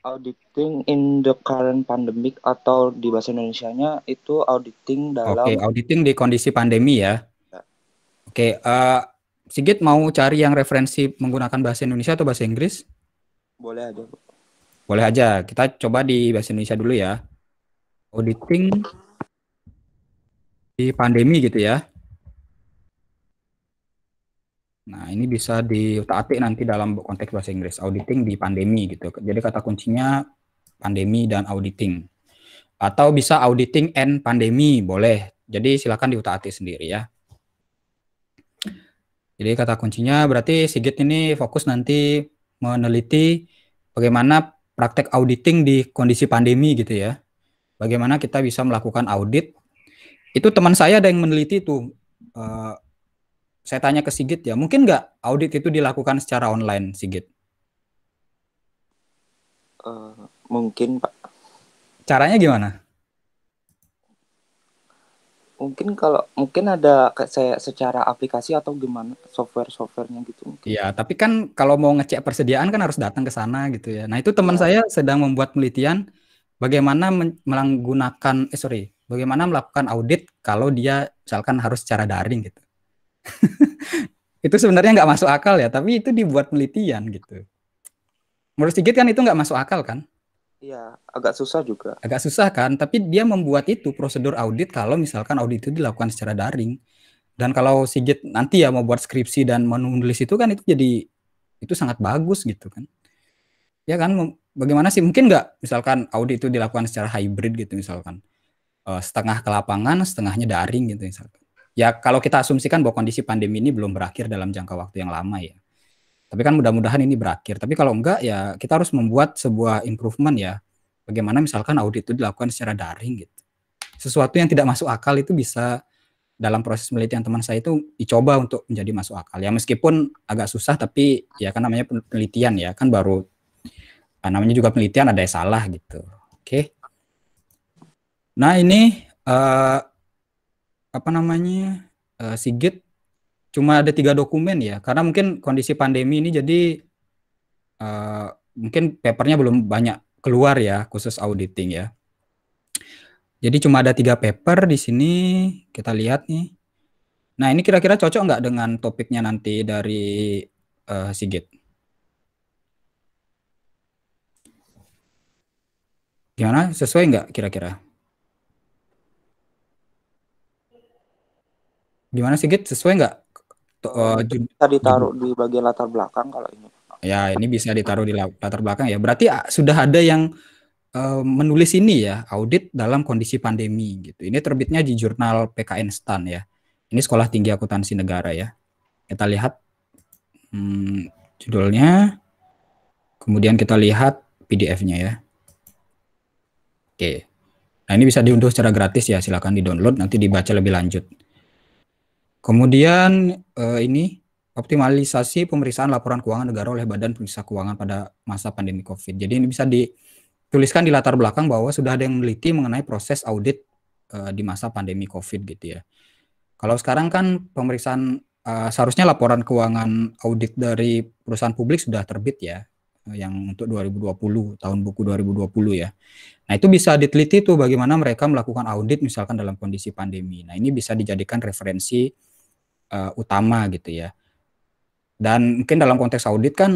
audit auditing in the current pandemic atau di bahasa Indonesia-nya itu auditing dalam Oke, okay, auditing di kondisi pandemi ya. ya. Oke, okay, uh, eh, Sigit mau cari yang referensi menggunakan bahasa Indonesia atau bahasa Inggris? Boleh aja, Boleh aja. Kita coba di bahasa Indonesia dulu ya. Auditing di pandemi gitu ya. Nah, ini bisa diutak-atik nanti dalam konteks bahasa Inggris, auditing di pandemi gitu. Jadi kata kuncinya pandemi dan auditing. Atau bisa auditing and pandemi, boleh. Jadi silakan diutak-atik sendiri ya. Jadi kata kuncinya berarti Sigit ini fokus nanti meneliti bagaimana praktek auditing di kondisi pandemi gitu ya. Bagaimana kita bisa melakukan audit. Itu teman saya ada yang meneliti tuh. Uh, saya tanya ke Sigit ya, mungkin nggak audit itu dilakukan secara online Sigit? Mungkin, Pak. Caranya gimana? Mungkin kalau mungkin ada saya secara aplikasi atau gimana software-softwarenya gitu. Iya, tapi kan kalau mau ngecek persediaan kan harus datang ke sana gitu ya. Nah, itu teman ya. saya sedang membuat penelitian bagaimana menggunakan eh sorry, bagaimana melakukan audit kalau dia misalkan harus secara daring gitu. itu sebenarnya nggak masuk akal ya, tapi itu dibuat penelitian gitu. Menurut Sigit kan itu nggak masuk akal kan? Iya, agak susah juga. Agak susah kan, tapi dia membuat itu prosedur audit kalau misalkan audit itu dilakukan secara daring. Dan kalau Sigit nanti ya mau buat skripsi dan menulis itu kan itu jadi itu sangat bagus gitu kan. Ya kan, bagaimana sih mungkin nggak misalkan audit itu dilakukan secara hybrid gitu misalkan eh, setengah ke lapangan, setengahnya daring gitu misalkan. Ya kalau kita asumsikan bahwa kondisi pandemi ini belum berakhir dalam jangka waktu yang lama ya. Tapi kan mudah-mudahan ini berakhir. Tapi kalau enggak ya kita harus membuat sebuah improvement ya. Bagaimana misalkan audit itu dilakukan secara daring gitu. Sesuatu yang tidak masuk akal itu bisa dalam proses penelitian teman saya itu dicoba untuk menjadi masuk akal ya meskipun agak susah tapi ya kan namanya penelitian ya kan baru ah, namanya juga penelitian ada yang salah gitu oke okay. nah ini uh, apa namanya uh, eh, Sigit cuma ada tiga dokumen ya karena mungkin kondisi pandemi ini jadi uh, mungkin papernya belum banyak keluar ya khusus auditing ya jadi cuma ada tiga paper di sini kita lihat nih nah ini kira-kira cocok nggak dengan topiknya nanti dari uh, eh, Sigit gimana sesuai nggak kira-kira gimana Sigit sesuai nggak uh, bisa ditaruh di bagian latar belakang kalau ini ya ini bisa ditaruh di latar belakang ya berarti ah, sudah ada yang uh, menulis ini ya audit dalam kondisi pandemi gitu ini terbitnya di jurnal PKN Stan ya ini sekolah tinggi akuntansi negara ya kita lihat hmm, judulnya kemudian kita lihat PDF-nya ya oke nah ini bisa diunduh secara gratis ya silahkan di download nanti dibaca lebih lanjut Kemudian eh, ini optimalisasi pemeriksaan laporan keuangan negara oleh Badan Pemeriksa Keuangan pada masa pandemi COVID. Jadi ini bisa dituliskan di latar belakang bahwa sudah ada yang meneliti mengenai proses audit eh, di masa pandemi COVID gitu ya. Kalau sekarang kan pemeriksaan eh, seharusnya laporan keuangan audit dari perusahaan publik sudah terbit ya eh, yang untuk 2020 tahun buku 2020 ya. Nah, itu bisa diteliti tuh bagaimana mereka melakukan audit misalkan dalam kondisi pandemi. Nah, ini bisa dijadikan referensi uh, utama gitu ya. Dan mungkin dalam konteks audit kan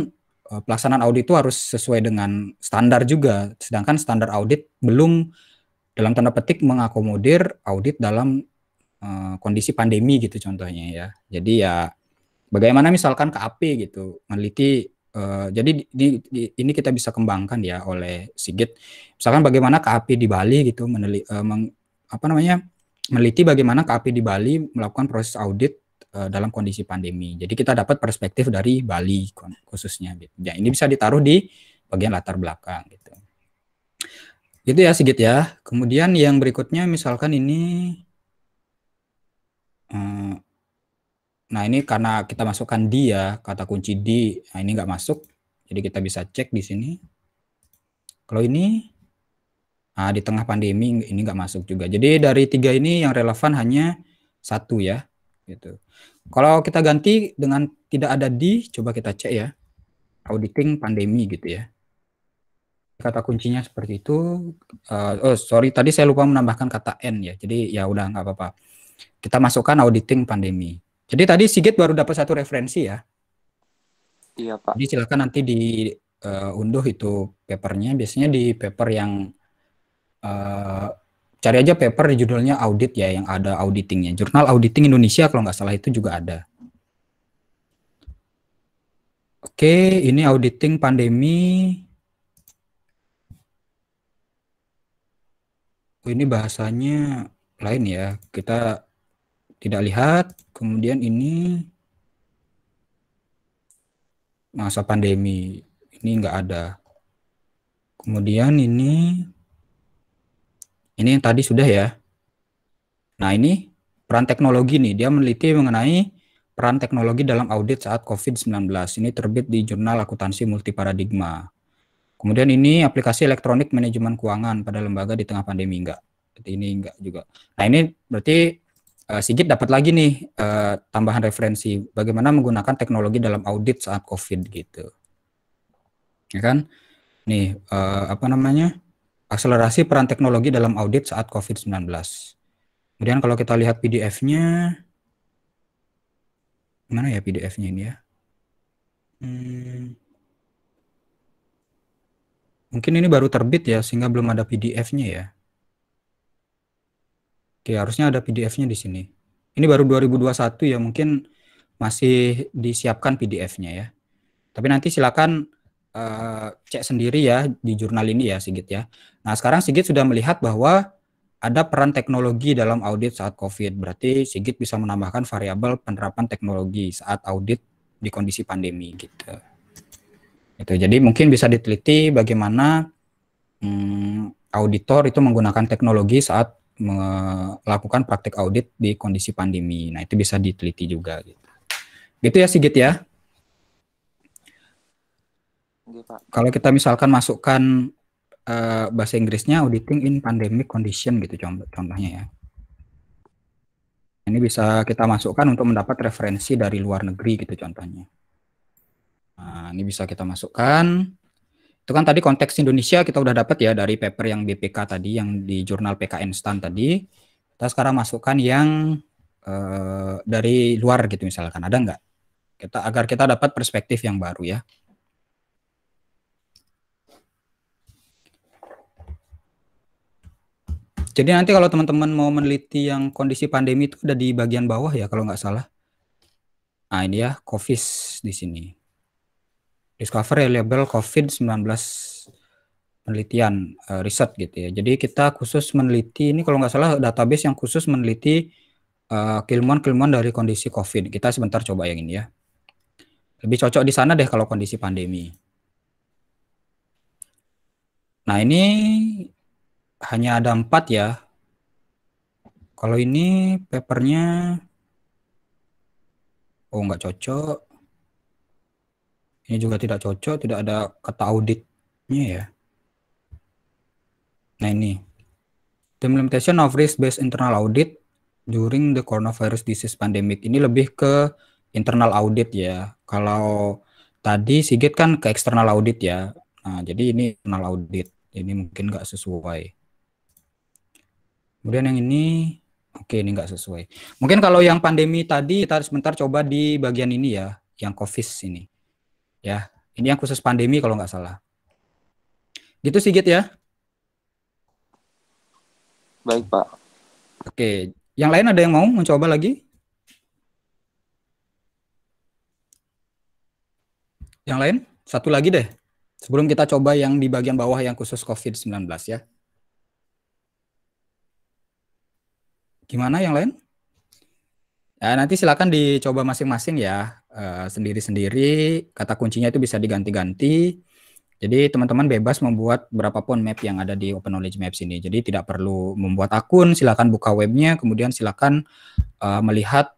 uh, pelaksanaan audit itu harus sesuai dengan standar juga. Sedangkan standar audit belum dalam tanda petik mengakomodir audit dalam uh, kondisi pandemi gitu contohnya ya. Jadi ya bagaimana misalkan ke AP gitu meneliti uh, jadi di, di, ini kita bisa kembangkan ya oleh Sigit. Misalkan bagaimana KAP di Bali gitu meneliti uh, meng, apa namanya meneliti bagaimana KAP di Bali melakukan proses audit Eh, dalam kondisi pandemi. Jadi kita dapat perspektif dari Bali khususnya gitu. Ya, ini bisa ditaruh di bagian latar belakang gitu. Gitu ya Sigit ya. Kemudian yang berikutnya misalkan ini eh, nah ini karena kita masukkan di ya, kata kunci di. Nah ini nggak masuk. Jadi kita bisa cek di sini. Kalau ini Nah, di tengah pandemi ini nggak masuk juga. Jadi dari tiga ini yang relevan hanya satu ya gitu. Kalau kita ganti dengan tidak ada di, coba kita cek ya. Auditing pandemi gitu ya. Kata kuncinya seperti itu. Uh, oh sorry, tadi saya lupa menambahkan kata N ya. Jadi ya udah nggak apa-apa. Kita masukkan auditing pandemi. Jadi tadi Sigit baru dapat satu referensi ya. Iya Pak. Jadi silakan nanti diunduh eh, uh, itu papernya. Biasanya di paper yang eh, cari aja paper di judulnya audit ya yang ada auditingnya. Jurnal Auditing Indonesia kalau nggak salah itu juga ada. Oke, ini auditing pandemi. Oh, ini bahasanya lain ya. Kita tidak lihat. Kemudian ini masa pandemi. Ini nggak ada. Kemudian ini ini yang tadi sudah ya. Nah, ini peran teknologi nih. Dia meneliti mengenai peran teknologi dalam audit saat COVID-19. Ini terbit di jurnal akuntansi multiparadigma. Kemudian ini aplikasi elektronik manajemen keuangan pada lembaga di tengah pandemi enggak. Ini enggak juga. Nah, ini berarti uh, eh, Sigit dapat lagi nih uh, tambahan referensi bagaimana menggunakan teknologi dalam audit saat COVID gitu, ya kan? Nih uh, apa namanya? akselerasi peran teknologi dalam audit saat COVID-19. Kemudian kalau kita lihat PDF-nya, mana ya PDF-nya ini ya? Hmm, mungkin ini baru terbit ya, sehingga belum ada PDF-nya ya. Oke, harusnya ada PDF-nya di sini. Ini baru 2021 ya, mungkin masih disiapkan PDF-nya ya. Tapi nanti silakan uh, cek sendiri ya di jurnal ini ya Sigit ya. Nah sekarang Sigit sudah melihat bahwa ada peran teknologi dalam audit saat COVID. Berarti Sigit bisa menambahkan variabel penerapan teknologi saat audit di kondisi pandemi gitu. Itu jadi mungkin bisa diteliti bagaimana hmm, auditor itu menggunakan teknologi saat melakukan praktik audit di kondisi pandemi. Nah itu bisa diteliti juga gitu. Gitu ya Sigit ya. Pak. Kalau kita misalkan masukkan uh, bahasa Inggrisnya auditing in pandemic condition gitu contohnya ya. Ini bisa kita masukkan untuk mendapat referensi dari luar negeri gitu contohnya. Nah, ini bisa kita masukkan. Itu kan tadi konteks Indonesia kita udah dapat ya dari paper yang BPK tadi yang di jurnal PKN Stan tadi. Kita sekarang masukkan yang uh, dari luar gitu misalkan ada nggak? Kita agar kita dapat perspektif yang baru ya. Jadi nanti kalau teman-teman mau meneliti yang kondisi pandemi itu ada di bagian bawah ya kalau nggak salah. Nah ini ya COVID di sini. Discover Reliable COVID-19 penelitian uh, riset gitu ya. Jadi kita khusus meneliti ini kalau nggak salah database yang khusus meneliti eh, kilmon-kilmon uh, dari kondisi COVID. Kita sebentar coba yang ini ya. Lebih cocok di sana deh kalau kondisi pandemi. Nah ini hanya ada empat ya. Kalau ini papernya oh nggak cocok. Ini juga tidak cocok, tidak ada kata auditnya ya. Nah ini. The limitation of risk-based internal audit during the coronavirus disease pandemic. Ini lebih ke internal audit ya. Kalau tadi Sigit kan ke external audit ya. Nah, jadi ini internal audit. Ini mungkin nggak sesuai. Kemudian yang ini, oke ini nggak sesuai. Mungkin kalau yang pandemi tadi kita sebentar coba di bagian ini ya, yang COVID ini. Ya, ini yang khusus pandemi kalau nggak salah. Gitu sih Git ya. Baik Pak. Oke, yang lain ada yang mau mencoba lagi? Yang lain? Satu lagi deh. Sebelum kita coba yang di bagian bawah yang khusus COVID-19 ya. Gimana yang lain? Ya, nanti silakan dicoba masing-masing ya, eh, sendiri-sendiri. kata kuncinya itu bisa diganti-ganti. Jadi teman-teman bebas membuat berapapun map yang ada di Open Knowledge Maps ini. Jadi tidak perlu membuat akun, silakan buka webnya, kemudian silakan uh, melihat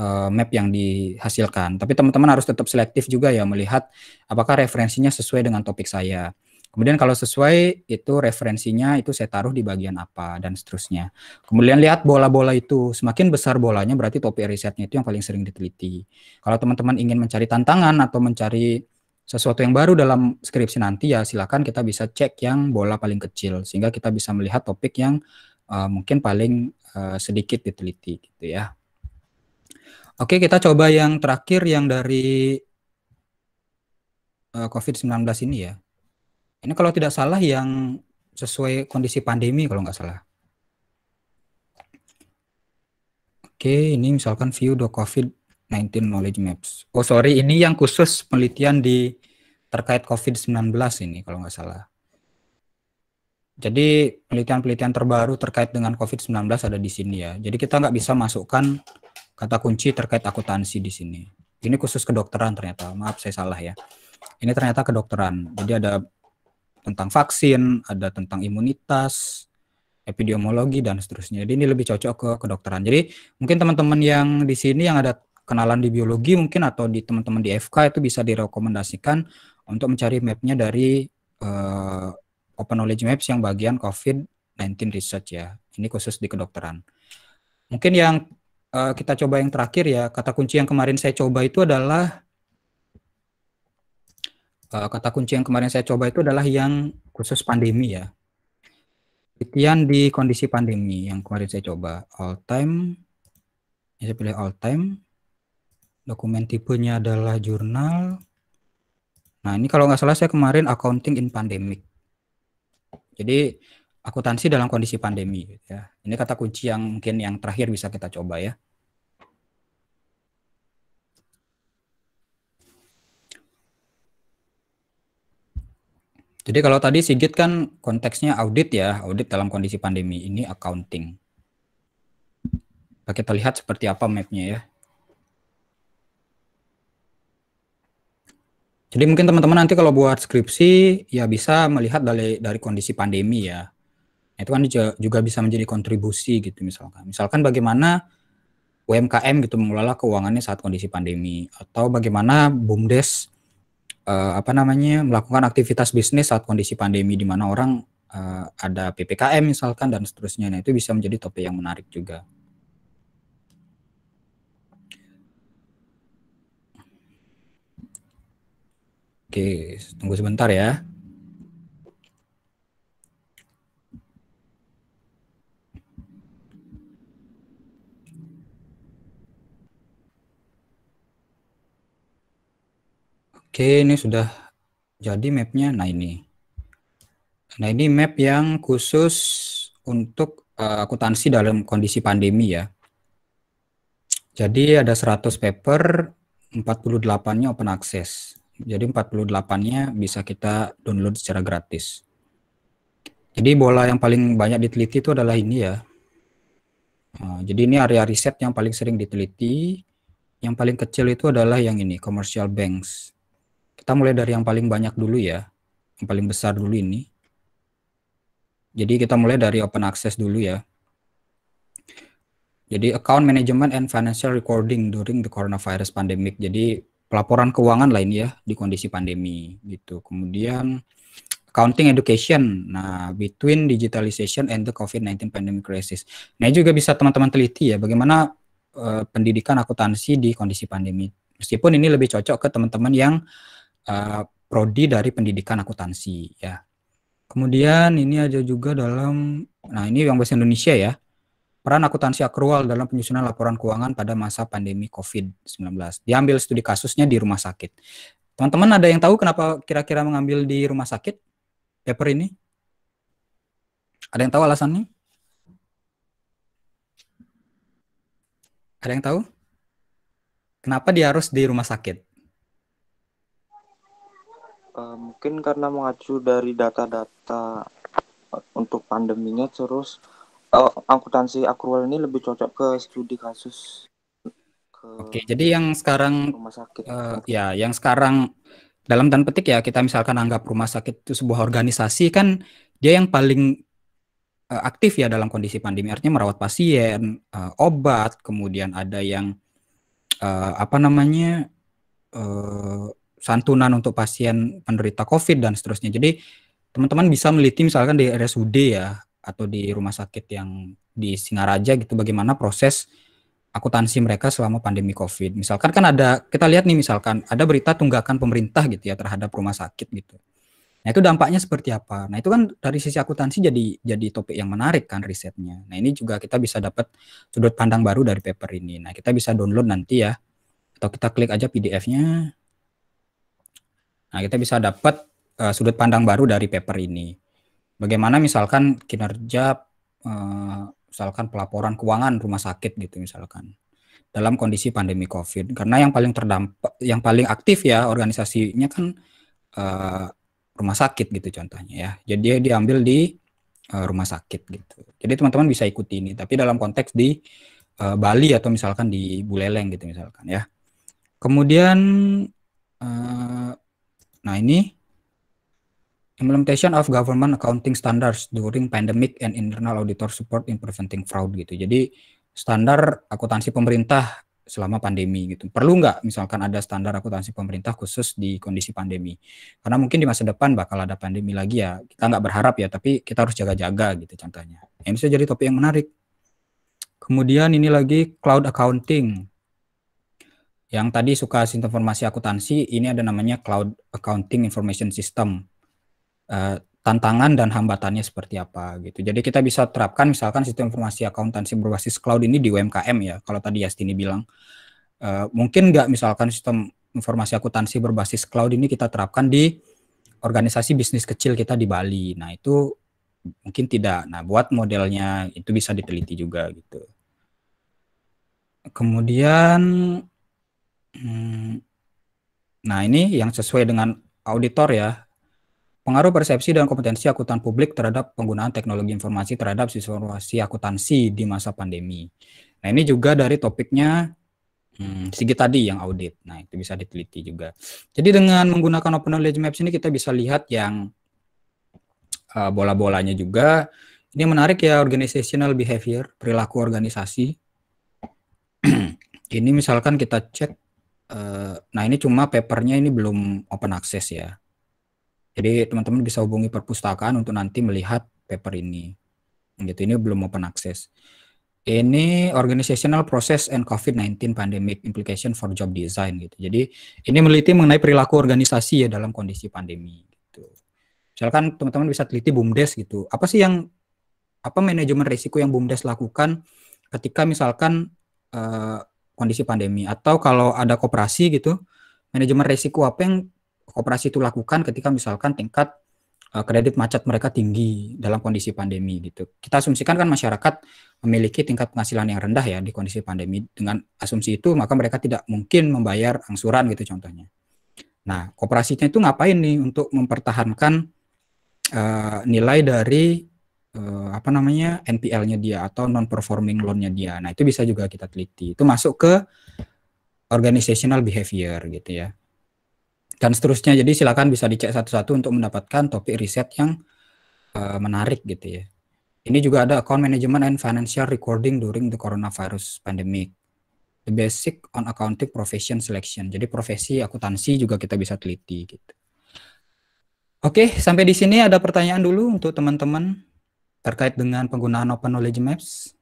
uh, map yang dihasilkan. Tapi teman-teman harus tetap selektif juga ya melihat apakah referensinya sesuai dengan topik saya. Kemudian kalau sesuai itu referensinya itu saya taruh di bagian apa dan seterusnya. Kemudian lihat bola-bola itu. Semakin besar bolanya berarti topik risetnya itu yang paling sering diteliti. Kalau teman-teman ingin mencari tantangan atau mencari sesuatu yang baru dalam skripsi nanti ya silakan kita bisa cek yang bola paling kecil sehingga kita bisa melihat topik yang uh, mungkin paling uh, sedikit diteliti gitu ya. Oke, kita coba yang terakhir yang dari uh, eh, COVID-19 ini ya. Ini kalau tidak salah yang sesuai kondisi pandemi kalau nggak salah. Oke, ini misalkan view the COVID-19 knowledge maps. Oh sorry, ini yang khusus penelitian di terkait COVID-19 ini kalau nggak salah. Jadi penelitian-penelitian terbaru terkait dengan COVID-19 ada di sini ya. Jadi kita nggak bisa masukkan kata kunci terkait akuntansi di sini. Ini khusus kedokteran ternyata. Maaf saya salah ya. Ini ternyata kedokteran. Jadi ada tentang vaksin, ada tentang imunitas, epidemiologi dan seterusnya. Jadi ini lebih cocok ke kedokteran. Jadi mungkin teman-teman yang di sini yang ada kenalan di biologi mungkin atau di teman-teman di FK itu bisa direkomendasikan untuk mencari mapnya dari uh, Open Knowledge Maps yang bagian COVID-19 research ya. Ini khusus di kedokteran. Mungkin yang uh, kita coba yang terakhir ya kata kunci yang kemarin saya coba itu adalah kata kunci yang kemarin saya coba itu adalah yang khusus pandemi ya. Penelitian di kondisi pandemi yang kemarin saya coba all time. Ini saya pilih all time. Dokumen tipenya adalah jurnal. Nah, ini kalau nggak salah saya kemarin accounting in pandemic. Jadi akuntansi dalam kondisi pandemi ya. Ini kata kunci yang mungkin yang terakhir bisa kita coba ya. Jadi kalau tadi Sigit kan konteksnya audit ya, audit dalam kondisi pandemi ini accounting. Kita lihat seperti apa mapnya ya. Jadi mungkin teman-teman nanti kalau buat skripsi ya bisa melihat dari dari kondisi pandemi ya. Nah, itu kan juga bisa menjadi kontribusi gitu misalkan. Misalkan bagaimana UMKM gitu mengelola keuangannya saat kondisi pandemi atau bagaimana BUMDes uh, apa namanya melakukan aktivitas bisnis saat kondisi pandemi di mana orang uh, ada ppkm misalkan dan seterusnya. Nah itu bisa menjadi topik yang menarik juga. Oke, tunggu sebentar ya. Oke, ini sudah jadi mapnya. Nah ini, nah ini map yang khusus untuk uh, akuntansi dalam kondisi pandemi ya. Jadi ada 100 paper, 48-nya open access. Jadi 48-nya bisa kita download secara gratis. Jadi bola yang paling banyak diteliti itu adalah ini ya. Eh, jadi ini area riset yang paling sering diteliti. Yang paling kecil itu adalah yang ini, commercial banks. Kita mulai dari yang paling banyak dulu ya, yang paling besar dulu ini. Jadi kita mulai dari open access dulu ya. Jadi account management and financial recording during the coronavirus pandemic. Jadi pelaporan keuangan lain ya di kondisi pandemi gitu. Kemudian accounting education. Nah, between digitalization and the COVID-19 pandemic crisis. Nah, juga bisa teman-teman teliti ya bagaimana uh, pendidikan akuntansi di kondisi pandemi. Meskipun ini lebih cocok ke teman-teman yang Eh, prodi dari pendidikan akuntansi ya. Kemudian ini aja juga dalam nah ini yang bahasa Indonesia ya. Peran akuntansi akrual dalam penyusunan laporan keuangan pada masa pandemi COVID-19. Diambil studi kasusnya di rumah sakit. Teman-teman ada yang tahu kenapa kira-kira mengambil di rumah sakit paper ini? Ada yang tahu alasannya? Ada yang tahu? Kenapa dia harus di rumah sakit? Eh, mungkin karena mengacu dari data-data eh, untuk pandeminya terus uh, eh, angkutansi akrual ini lebih cocok ke studi kasus ke Oke, jadi yang sekarang rumah sakit. Uh, ya, yang sekarang dalam tanda petik ya kita misalkan anggap rumah sakit itu sebuah organisasi kan dia yang paling uh, aktif ya dalam kondisi pandemi artinya merawat pasien, uh, obat, kemudian ada yang uh, apa namanya? Uh, santunan untuk pasien penderita COVID dan seterusnya. Jadi teman-teman bisa meliti misalkan di RSUD ya atau di rumah sakit yang di Singaraja gitu bagaimana proses akuntansi mereka selama pandemi COVID. Misalkan kan ada kita lihat nih misalkan ada berita tunggakan pemerintah gitu ya terhadap rumah sakit gitu. Nah itu dampaknya seperti apa? Nah itu kan dari sisi akuntansi jadi jadi topik yang menarik kan risetnya. Nah ini juga kita bisa dapat sudut pandang baru dari paper ini. Nah kita bisa download nanti ya atau kita klik aja PDF-nya. Nah, kita bisa dapat uh, sudut pandang baru dari paper ini. Bagaimana misalkan kinerja uh, misalkan pelaporan keuangan rumah sakit gitu misalkan dalam kondisi pandemi Covid. Karena yang paling terdampak yang paling aktif ya organisasinya kan uh, rumah sakit gitu contohnya ya. Jadi diambil di uh, rumah sakit gitu. Jadi teman-teman bisa ikuti ini tapi dalam konteks di uh, Bali atau misalkan di Buleleng gitu misalkan ya. Kemudian uh, Nah, ini implementation of government accounting standards during pandemic and internal auditor support in preventing fraud gitu. Jadi standar akuntansi pemerintah selama pandemi gitu. Perlu nggak misalkan ada standar akuntansi pemerintah khusus di kondisi pandemi? Karena mungkin di masa depan bakal ada pandemi lagi ya. Kita nggak berharap ya, tapi kita harus jaga-jaga gitu contohnya. Ini bisa jadi topik yang menarik. Kemudian ini lagi cloud accounting. Yang tadi suka sistem informasi akuntansi, ini ada namanya Cloud Accounting Information System. Uh, tantangan dan hambatannya seperti apa gitu. Jadi kita bisa terapkan misalkan sistem informasi akuntansi berbasis cloud ini di UMKM ya. Kalau tadi Yastini bilang uh, mungkin nggak misalkan sistem informasi akuntansi berbasis cloud ini kita terapkan di organisasi bisnis kecil kita di Bali. Nah itu mungkin tidak. Nah buat modelnya itu bisa diteliti juga gitu. Kemudian Hmm. Nah, ini yang sesuai dengan auditor ya. Pengaruh persepsi dan kompetensi akuntan publik terhadap penggunaan teknologi informasi terhadap situasi akuntansi di masa pandemi. Nah, ini juga dari topiknya hmm, tadi yang audit. Nah, itu bisa diteliti juga. Jadi dengan menggunakan Open Knowledge Maps ini kita bisa lihat yang uh, bola-bolanya juga. Ini menarik ya organizational behavior, perilaku organisasi. ini misalkan kita cek Eh, nah ini cuma papernya ini belum open access ya. Jadi teman-teman bisa hubungi perpustakaan untuk nanti melihat paper ini. Gitu, ini belum open access. Ini organizational process and COVID-19 pandemic implication for job design gitu. Jadi ini meliti mengenai perilaku organisasi ya dalam kondisi pandemi gitu. Misalkan teman-teman bisa teliti BUMDes gitu. Apa sih yang apa manajemen risiko yang BUMDes lakukan ketika misalkan uh, kondisi pandemi atau kalau ada koperasi gitu manajemen risiko apa yang koperasi itu lakukan ketika misalkan tingkat uh, kredit macet mereka tinggi dalam kondisi pandemi gitu. Kita asumsikan kan masyarakat memiliki tingkat penghasilan yang rendah ya di kondisi pandemi. Dengan asumsi itu maka mereka tidak mungkin membayar angsuran gitu contohnya. Nah, koperasinya itu ngapain nih untuk mempertahankan uh, nilai dari uh, apa namanya NPL-nya dia atau non performing loan-nya dia. Nah, itu bisa juga kita teliti. Itu masuk ke organizational behavior gitu ya. Dan seterusnya. Jadi silakan bisa dicek satu-satu untuk mendapatkan topik riset yang uh, menarik gitu ya. Ini juga ada account management and financial recording during the coronavirus pandemic. The basic on accounting profession selection. Jadi profesi akuntansi juga kita bisa teliti gitu. Oke, sampai di sini ada pertanyaan dulu untuk teman-teman terkait dengan penggunaan Open Knowledge Maps.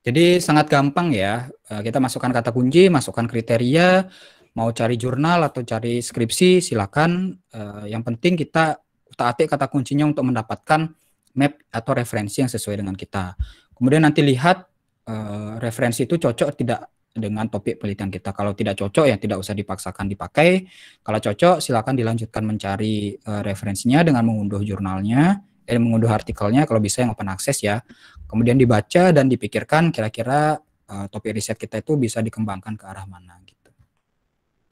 Jadi sangat gampang ya, eh, kita masukkan kata kunci, masukkan kriteria, mau cari jurnal atau cari skripsi silakan. Eh, yang penting kita taati kata kuncinya untuk mendapatkan map atau referensi yang sesuai dengan kita. Kemudian nanti lihat eh, referensi itu cocok tidak dengan topik penelitian kita. Kalau tidak cocok ya tidak usah dipaksakan dipakai. Kalau cocok silakan dilanjutkan mencari referensinya dengan mengunduh jurnalnya eh, mengunduh artikelnya kalau bisa yang open access ya. Kemudian dibaca dan dipikirkan kira-kira uh, topik riset kita itu bisa dikembangkan ke arah mana gitu.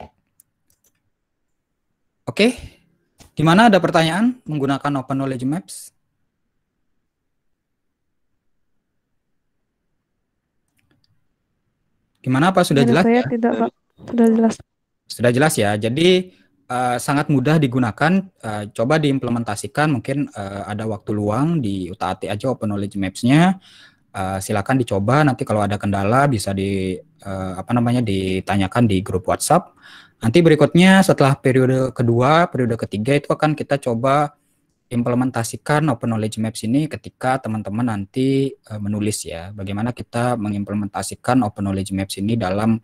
Oke. Okay. Gimana ada pertanyaan menggunakan Open Knowledge Maps? Gimana Pak sudah jelas? Saya ya? tidak Pak. Sudah jelas. Sudah jelas ya. Jadi uh, sangat mudah digunakan. Uh, coba diimplementasikan. Mungkin uh, ada waktu luang diutaati aja Open Knowledge Maps-nya. Uh, silakan dicoba. Nanti kalau ada kendala bisa di uh, apa namanya ditanyakan di grup WhatsApp. Nanti berikutnya setelah periode kedua, periode ketiga itu akan kita coba implementasikan Open Knowledge Maps ini ketika teman-teman nanti uh, menulis ya, bagaimana kita mengimplementasikan Open Knowledge Maps ini dalam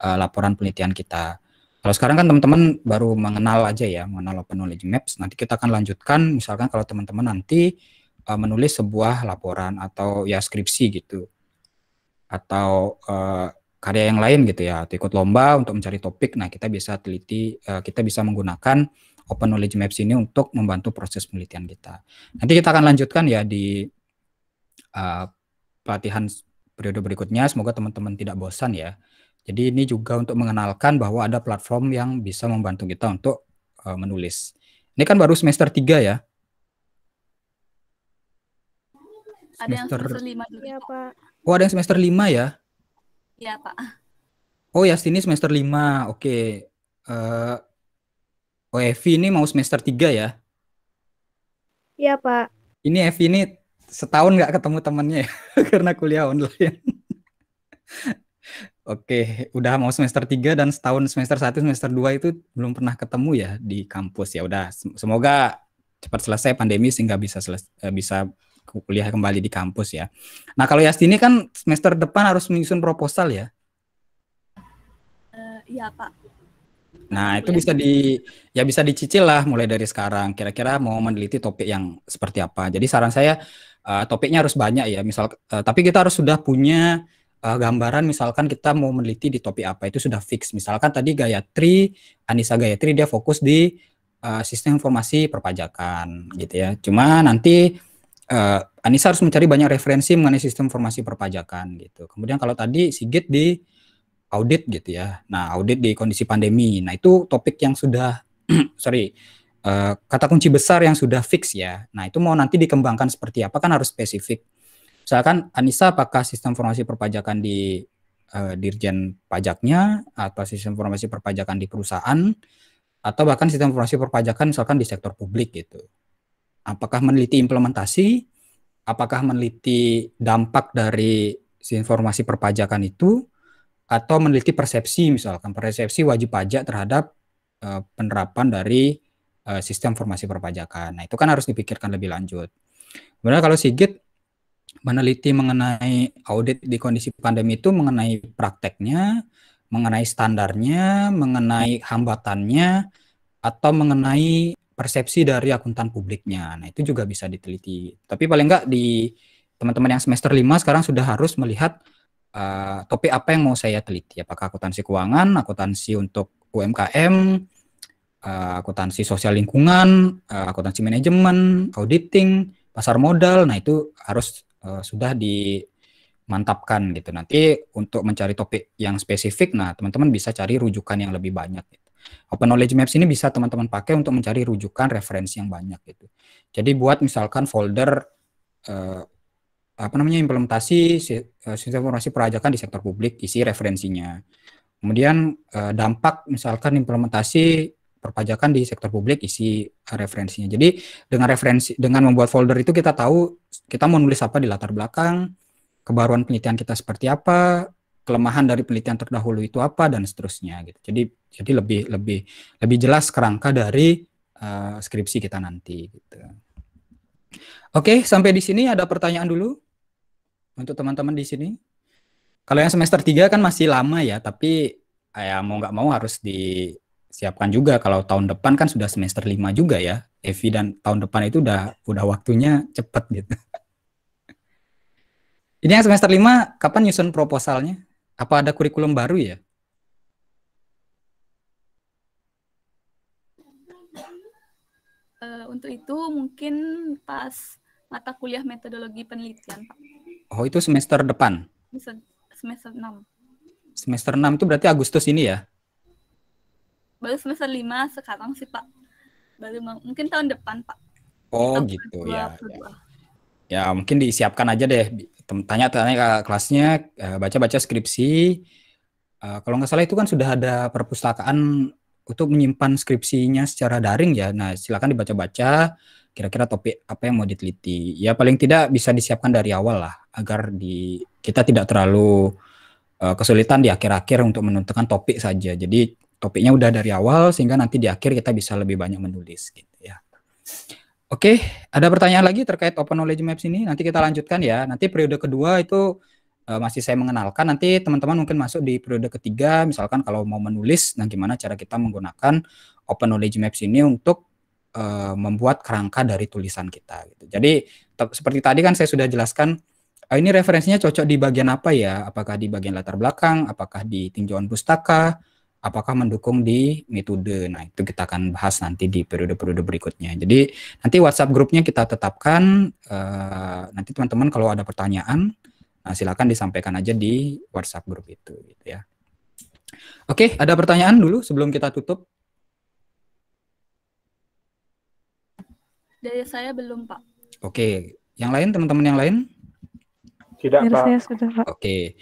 uh, laporan penelitian kita. Kalau sekarang kan teman-teman baru mengenal aja ya, mengenal Open Knowledge Maps. Nanti kita akan lanjutkan, misalkan kalau teman-teman nanti uh, menulis sebuah laporan atau ya skripsi gitu, atau uh, karya yang lain gitu ya, atau ikut lomba untuk mencari topik. Nah kita bisa teliti, uh, kita bisa menggunakan Open Knowledge Maps ini untuk membantu proses penelitian kita. Nanti kita akan lanjutkan ya di uh, pelatihan periode berikutnya. Semoga teman-teman tidak bosan ya. Jadi ini juga untuk mengenalkan bahwa ada platform yang bisa membantu kita untuk uh, menulis. Ini kan baru semester 3 ya. Ada yang semester 5 juga, ya, Pak. Oh, ada yang semester 5 ya? Iya, Pak. Oh, ya, sini semester 5. Oke. Okay. Uh, eh, oh, Evi ini mau semester 3 ya? Iya, Pak. Ini Evi ini setahun nggak ketemu temannya ya karena kuliah online. Oke, udah mau semester 3 dan setahun semester 1, semester 2 itu belum pernah ketemu ya di kampus. Ya udah, semoga cepat selesai pandemi sehingga bisa selesai eh, bisa kuliah kembali di kampus ya. Nah, kalau Yasti ini kan semester depan harus menyusun proposal ya? Uh, Pak. Nah, itu bisa di ya bisa dicicil lah mulai dari sekarang. Kira-kira mau meneliti topik yang seperti apa. Jadi saran saya uh, topiknya harus banyak ya. Misal uh, tapi kita harus sudah punya uh, gambaran misalkan kita mau meneliti di topik apa itu sudah fix. Misalkan tadi Gayatri, Anissa Gayatri dia fokus di uh, sistem informasi perpajakan gitu ya. Cuma nanti uh, Anissa harus mencari banyak referensi mengenai sistem informasi perpajakan gitu. Kemudian kalau tadi Sigit di audit gitu ya. Nah, audit di kondisi pandemi. Nah, itu topik yang sudah sorry kata kunci besar yang sudah fix ya. Nah, itu mau nanti dikembangkan seperti apa kan harus spesifik. Misalkan Anissa apakah sistem informasi perpajakan di uh, dirjen pajaknya atau sistem informasi perpajakan di perusahaan atau bahkan sistem informasi perpajakan misalkan di sektor publik gitu. Apakah meneliti implementasi? Apakah meneliti dampak dari si informasi perpajakan itu atau meneliti persepsi misalkan persepsi wajib pajak terhadap uh, penerapan dari uh, sistem informasi perpajakan. Nah, itu kan harus dipikirkan lebih lanjut. Sebenarnya kalau Sigit meneliti mengenai audit di kondisi pandemi itu mengenai prakteknya, mengenai standarnya, mengenai hambatannya, atau mengenai persepsi dari akuntan publiknya. Nah, itu juga bisa diteliti. Tapi paling enggak di teman-teman yang semester 5 sekarang sudah harus melihat uh, topik apa yang mau saya teliti. Apakah akuntansi keuangan, akuntansi untuk UMKM, uh, eh, akuntansi sosial lingkungan, uh, akuntansi manajemen, auditing, pasar modal. Nah, itu harus uh, sudah dimantapkan gitu. Nanti untuk mencari topik yang spesifik, nah teman-teman bisa cari rujukan yang lebih banyak. Gitu. Open Knowledge Maps ini bisa teman-teman pakai untuk mencari rujukan referensi yang banyak gitu. Jadi buat misalkan folder uh, apa namanya implementasi eh, sistem informasi perajakan di sektor publik isi referensinya. Kemudian dampak misalkan implementasi perpajakan di sektor publik isi referensinya. Jadi dengan referensi dengan membuat folder itu kita tahu kita mau nulis apa di latar belakang, kebaruan penelitian kita seperti apa, kelemahan dari penelitian terdahulu itu apa dan seterusnya gitu. Jadi jadi lebih lebih lebih jelas kerangka dari uh, skripsi kita nanti gitu. Oke, sampai di sini ada pertanyaan dulu untuk teman-teman di sini. Kalau yang semester 3 kan masih lama ya, tapi eh, ya mau nggak mau harus di siapkan juga kalau tahun depan kan sudah semester 5 juga ya. Evi dan tahun depan itu udah udah waktunya cepet gitu. Ini yang semester 5 kapan nyusun proposalnya? Apa ada kurikulum baru ya? Uh, untuk itu mungkin pas mata kuliah metodologi penelitian, Oh, itu semester depan? Semester, semester 6. Semester 6 itu berarti Agustus ini ya? baru semester lima sekarang sih Pak. Baru mungkin tahun depan Pak. Oh tahun gitu ya. Ya. ya mungkin disiapkan aja deh. Tanya-tanya ke kelasnya, eh, baca-baca skripsi. Eh, kalau nggak salah itu kan sudah ada perpustakaan untuk menyimpan skripsinya secara daring ya. Nah silakan dibaca-baca kira-kira topik apa yang mau diteliti. Ya paling tidak bisa disiapkan dari awal lah agar di kita tidak terlalu eh, kesulitan di akhir-akhir untuk menentukan topik saja. Jadi topiknya udah dari awal sehingga nanti di akhir kita bisa lebih banyak menulis gitu ya. Oke, ada pertanyaan lagi terkait Open Knowledge Maps ini. Nanti kita lanjutkan ya. Nanti periode kedua itu uh, masih saya mengenalkan. Nanti teman-teman mungkin masuk di periode ketiga, misalkan kalau mau menulis, nah gimana cara kita menggunakan Open Knowledge Maps ini untuk uh, membuat kerangka dari tulisan kita. Gitu. Jadi seperti tadi kan saya sudah jelaskan uh, ini referensinya cocok di bagian apa ya? Apakah di bagian latar belakang? Apakah di tinjauan pustaka? apakah mendukung di metode. Nah, itu kita akan bahas nanti di periode-periode berikutnya. Jadi, nanti WhatsApp grupnya kita tetapkan. Uh, nanti teman-teman kalau ada pertanyaan, nah silakan disampaikan aja di WhatsApp grup itu. Gitu ya. Oke, ada pertanyaan dulu sebelum kita tutup? Dari saya belum, Pak. Oke, yang lain teman-teman yang lain? Tidak, Pak. Oke.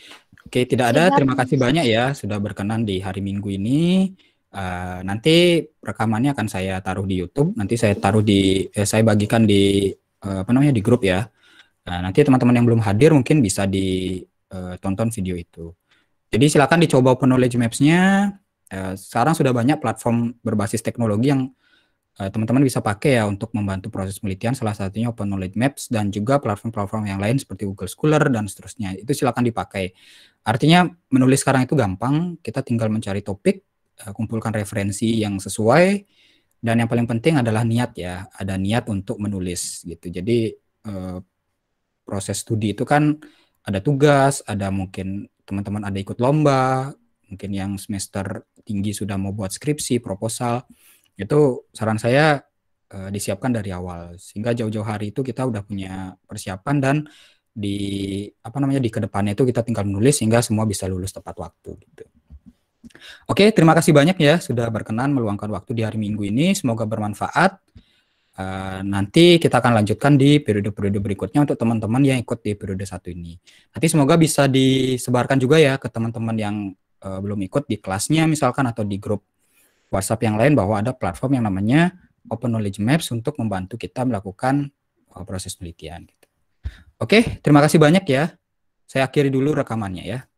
Oke, tidak ada. Terima kasih banyak ya sudah berkenan di hari Minggu ini. Uh, nanti rekamannya akan saya taruh di YouTube. Nanti saya taruh di, eh, saya bagikan di uh, apa namanya di grup ya. Uh, nanti teman-teman yang belum hadir mungkin bisa ditonton eh, video itu. Jadi silakan dicoba open knowledge maps-nya. Uh, sekarang sudah banyak platform berbasis teknologi yang Eh, teman-teman bisa pakai ya untuk membantu proses penelitian salah satunya Open Knowledge Maps dan juga platform-platform yang lain seperti Google Scholar dan seterusnya. Itu silakan dipakai. Artinya menulis sekarang itu gampang, kita tinggal mencari topik, eh, kumpulkan referensi yang sesuai dan yang paling penting adalah niat ya, ada niat untuk menulis gitu. Jadi eh, proses studi itu kan ada tugas, ada mungkin teman-teman ada ikut lomba, mungkin yang semester tinggi sudah mau buat skripsi, proposal itu saran saya uh, disiapkan dari awal sehingga jauh-jauh hari itu kita udah punya persiapan dan di apa namanya di kedepannya itu kita tinggal menulis sehingga semua bisa lulus tepat waktu gitu. Oke, terima kasih banyak ya sudah berkenan meluangkan waktu di hari Minggu ini. Semoga bermanfaat. Uh, nanti kita akan lanjutkan di periode-periode berikutnya untuk teman-teman yang ikut di periode satu ini. Nanti semoga bisa disebarkan juga ya ke teman-teman yang uh, belum ikut di kelasnya misalkan atau di grup WhatsApp yang lain bahwa ada platform yang namanya Open Knowledge Maps untuk membantu kita melakukan uh, proses penelitian. Gitu. Oke, terima kasih banyak ya. Saya akhiri dulu rekamannya ya.